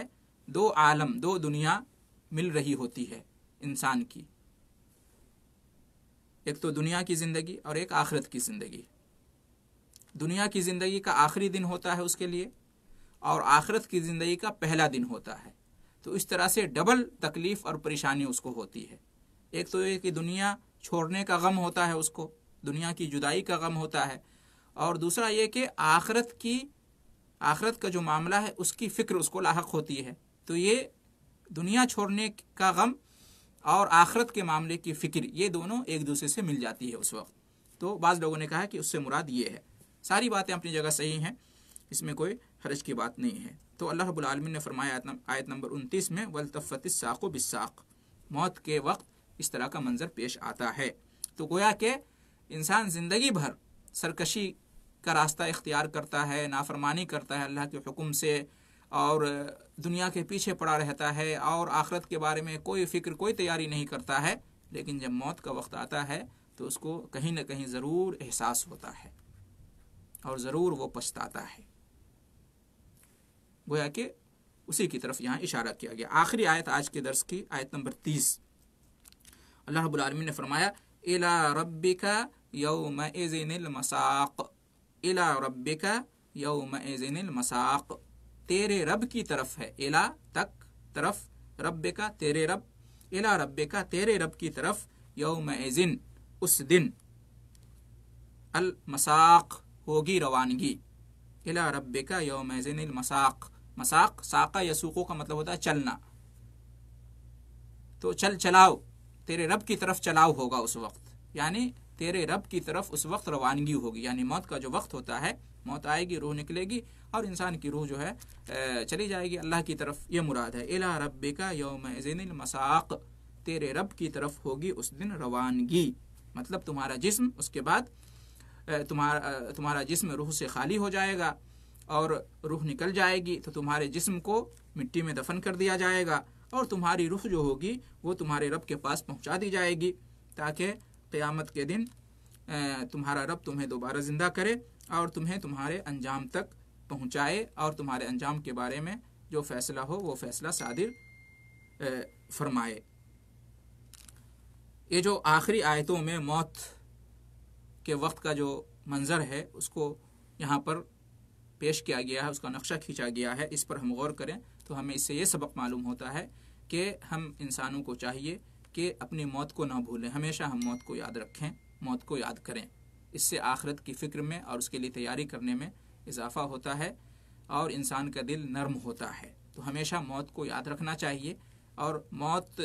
दो आलम दो दुनिया मिल रही होती है इंसान की एक तो दुनिया की ज़िंदगी और एक आखिरत की ज़िंदगी दुनिया की ज़िंदगी का आखिरी दिन होता है उसके लिए और आखिरत की ज़िंदगी का पहला दिन होता है तो इस तरह से डबल तकलीफ़ और परेशानी उसको होती है एक तो ये कि दुनिया छोड़ने का गम होता है उसको दुनिया की जुदाई का गम होता है और दूसरा ये कि आखरत की आखरत का जो मामला है उसकी फ़िक्र उसको लाक होती है तो ये दुनिया छोड़ने का गम और आखरत के मामले की फ़िक्र ये दोनों एक दूसरे से मिल जाती है उस वक्त तो बाज़ लोगों ने कहा कि उससे मुराद ये है सारी बातें अपनी जगह सही हैं इसमें कोई हरज की बात नहीं है तो अल्लाह रबालमिन ने फरमाया आयत नंबर उनतीस में वलतफ़त साक़ो बिसाक मौत के वक्त इस तरह का मंज़र पेश आता है तो गोया के इंसान ज़िंदगी भर सरकशी का रास्ता इख्तियार करता है नाफरमानी करता है अल्लाह के हुक्म से और दुनिया के पीछे पड़ा रहता है और आखरत के बारे में कोई फ़िक्र कोई तैयारी नहीं करता है लेकिन जब मौत का वक्त आता है तो उसको कहीं ना कहीं ज़रूर एहसास होता है और ज़रूर वो पछताता है गोया कि उसी की तरफ यहाँ इशारा किया गया आखिरी आयत आज के दर्स की आयत नंबर तीस अल्लाह रब्बुल आलमीन ने फरमाया इला रब्बिका यौम मसाक इला का यौम एजिन मसाक तेरे रब की तरफ है इला तक तरफ रब का तेरे रब इला रब का तेरे रब की तरफ यौम एजिन उस दिन अल मसाक होगी रवानगी इला रब का यौम एजिन मसाक मसाक साका यसूको का मतलब होता है चलना तो चल चलाओ तेरे रब की तरफ चलाओ होगा उस वक्त यानी तेरे रब की तरफ उस वक्त रवानगी होगी यानी मौत का जो वक्त होता है मौत आएगी रूह निकलेगी और इंसान की रूह जो है चली जाएगी अल्लाह की तरफ ये मुराद है अला रब का योम मसाक तेरे रब की तरफ होगी उस दिन रवानगी मतलब तुम्हारा जिस्म उसके बाद तुम्हारा तुम्हारा जिस्म रूह से खाली हो जाएगा और रूह निकल जाएगी तो तुम्हारे जिस्म को मिट्टी में दफन कर दिया जाएगा और तुम्हारी रूह जो होगी वो तुम्हारे रब के पास पहुंचा दी जाएगी ताकि क़यामत के दिन तुम्हारा रब तुम्हें दोबारा ज़िंदा करे और तुम्हें तुम्हारे अंजाम तक पहुँचाए और तुम्हारे अंजाम के बारे में जो फैसला हो वो फैसला सादिर फरमाए ये जो आखिरी आयतों में मौत के वक्त का जो मंज़र है उसको यहाँ पर पेश किया गया है उसका नक्शा खींचा गया है इस पर हम गौर करें तो हमें इससे ये सबक मालूम होता है कि हम इंसानों को चाहिए कि अपनी मौत को ना भूलें हमेशा हम मौत को याद रखें मौत को याद करें इससे आखरत की फ़िक्र में और उसके लिए तैयारी करने में इजाफा होता है और इंसान का दिल नर्म होता है तो हमेशा मौत को याद रखना चाहिए और मौत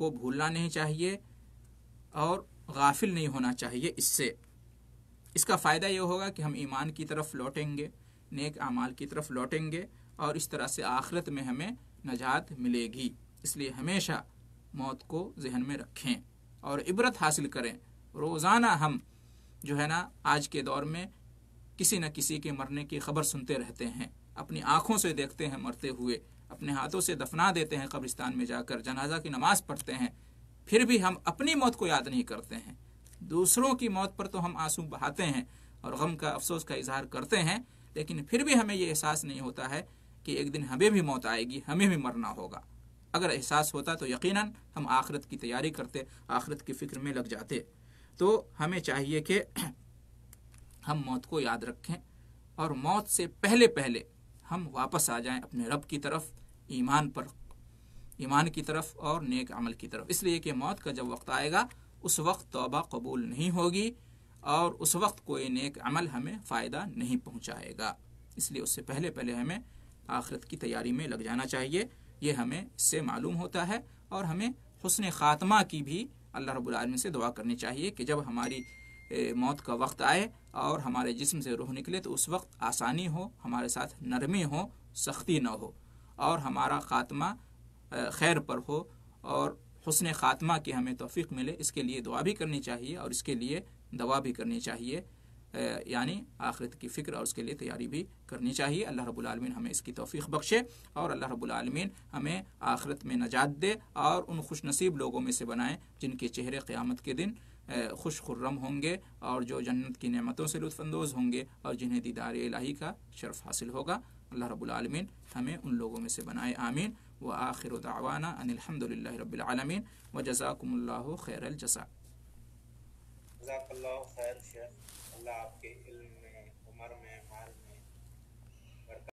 को भूलना नहीं चाहिए और गाफिल नहीं होना चाहिए इससे इसका फ़ायदा यह होगा कि हम ईमान की तरफ लौटेंगे नेक अमाल की तरफ लौटेंगे और इस तरह से आखिरत में हमें नजात मिलेगी इसलिए हमेशा मौत को जहन में रखें और इबरत हासिल करें रोज़ाना हम जो है ना आज के दौर में किसी न किसी के मरने की खबर सुनते रहते हैं अपनी आँखों से देखते हैं मरते हुए अपने हाथों से दफना देते हैं कब्रिस्तान में जाकर जनाजा की नमाज़ पढ़ते हैं फिर भी हम अपनी मौत को याद नहीं करते हैं दूसरों की मौत पर तो हम आंसू बहाते हैं और गम का अफसोस का इजहार करते हैं लेकिन फिर भी हमें ये एहसास नहीं होता है कि एक दिन हमें भी मौत आएगी हमें भी मरना होगा अगर एहसास होता तो यकीनन हम आखरत की तैयारी करते आखरत की फ़िक्र में लग जाते तो हमें चाहिए कि [clears throat] हम मौत को याद रखें और मौत से पहले पहले हम वापस आ जाएं अपने रब की तरफ ईमान पर ईमान की तरफ और नेक अमल की तरफ इसलिए कि मौत का जब वक्त आएगा उस वक्त तोबा कबूल नहीं होगी और उस वक्त कोई नेक अमल हमें फ़ायदा नहीं पहुंचाएगा इसलिए उससे पहले पहले हमें आखिरत की तैयारी में लग जाना चाहिए ये हमें से मालूम होता है और हमें हसन ख़ात्मा की भी अल्लाह रब्लम से दुआ करनी चाहिए कि जब हमारी मौत का वक्त आए और हमारे जिस्म से रूह निकले तो उस वक्त आसानी हो हमारे साथ नरमी हो सख्ती न हो और हमारा ख़ात्मा खैर पर हो और हसन ख़ात्मा की हमें तोफ़ी मिले इसके लिए दुआ भी करनी चाहिए और इसके लिए दवा भी करनी चाहिए यानी आखिरत की फ़िक्र और उसके लिए तैयारी भी करनी चाहिए अल्लाह रबालमीन हमें इसकी तोफ़ी बख्शे और अल्लाह रबालमीन हमें आखिरत में नजात दे और उन खुश नसीब लोगों में से बनाएँ जिनके चेहरे क़्यामत के दिन खुश खुर्रम होंगे और जो जन्नत की नेमतों से लुफानंदोज होंगे और जिन्हें दीदार इलाही का शर्फ हासिल होगा अल्लाह रबालमीन हमें उन लोगों में से बनाए आमीन व आखिर दावाना अनिलहमदिल्ला रबालमीन व जजाकम्ला खैर जसा आपके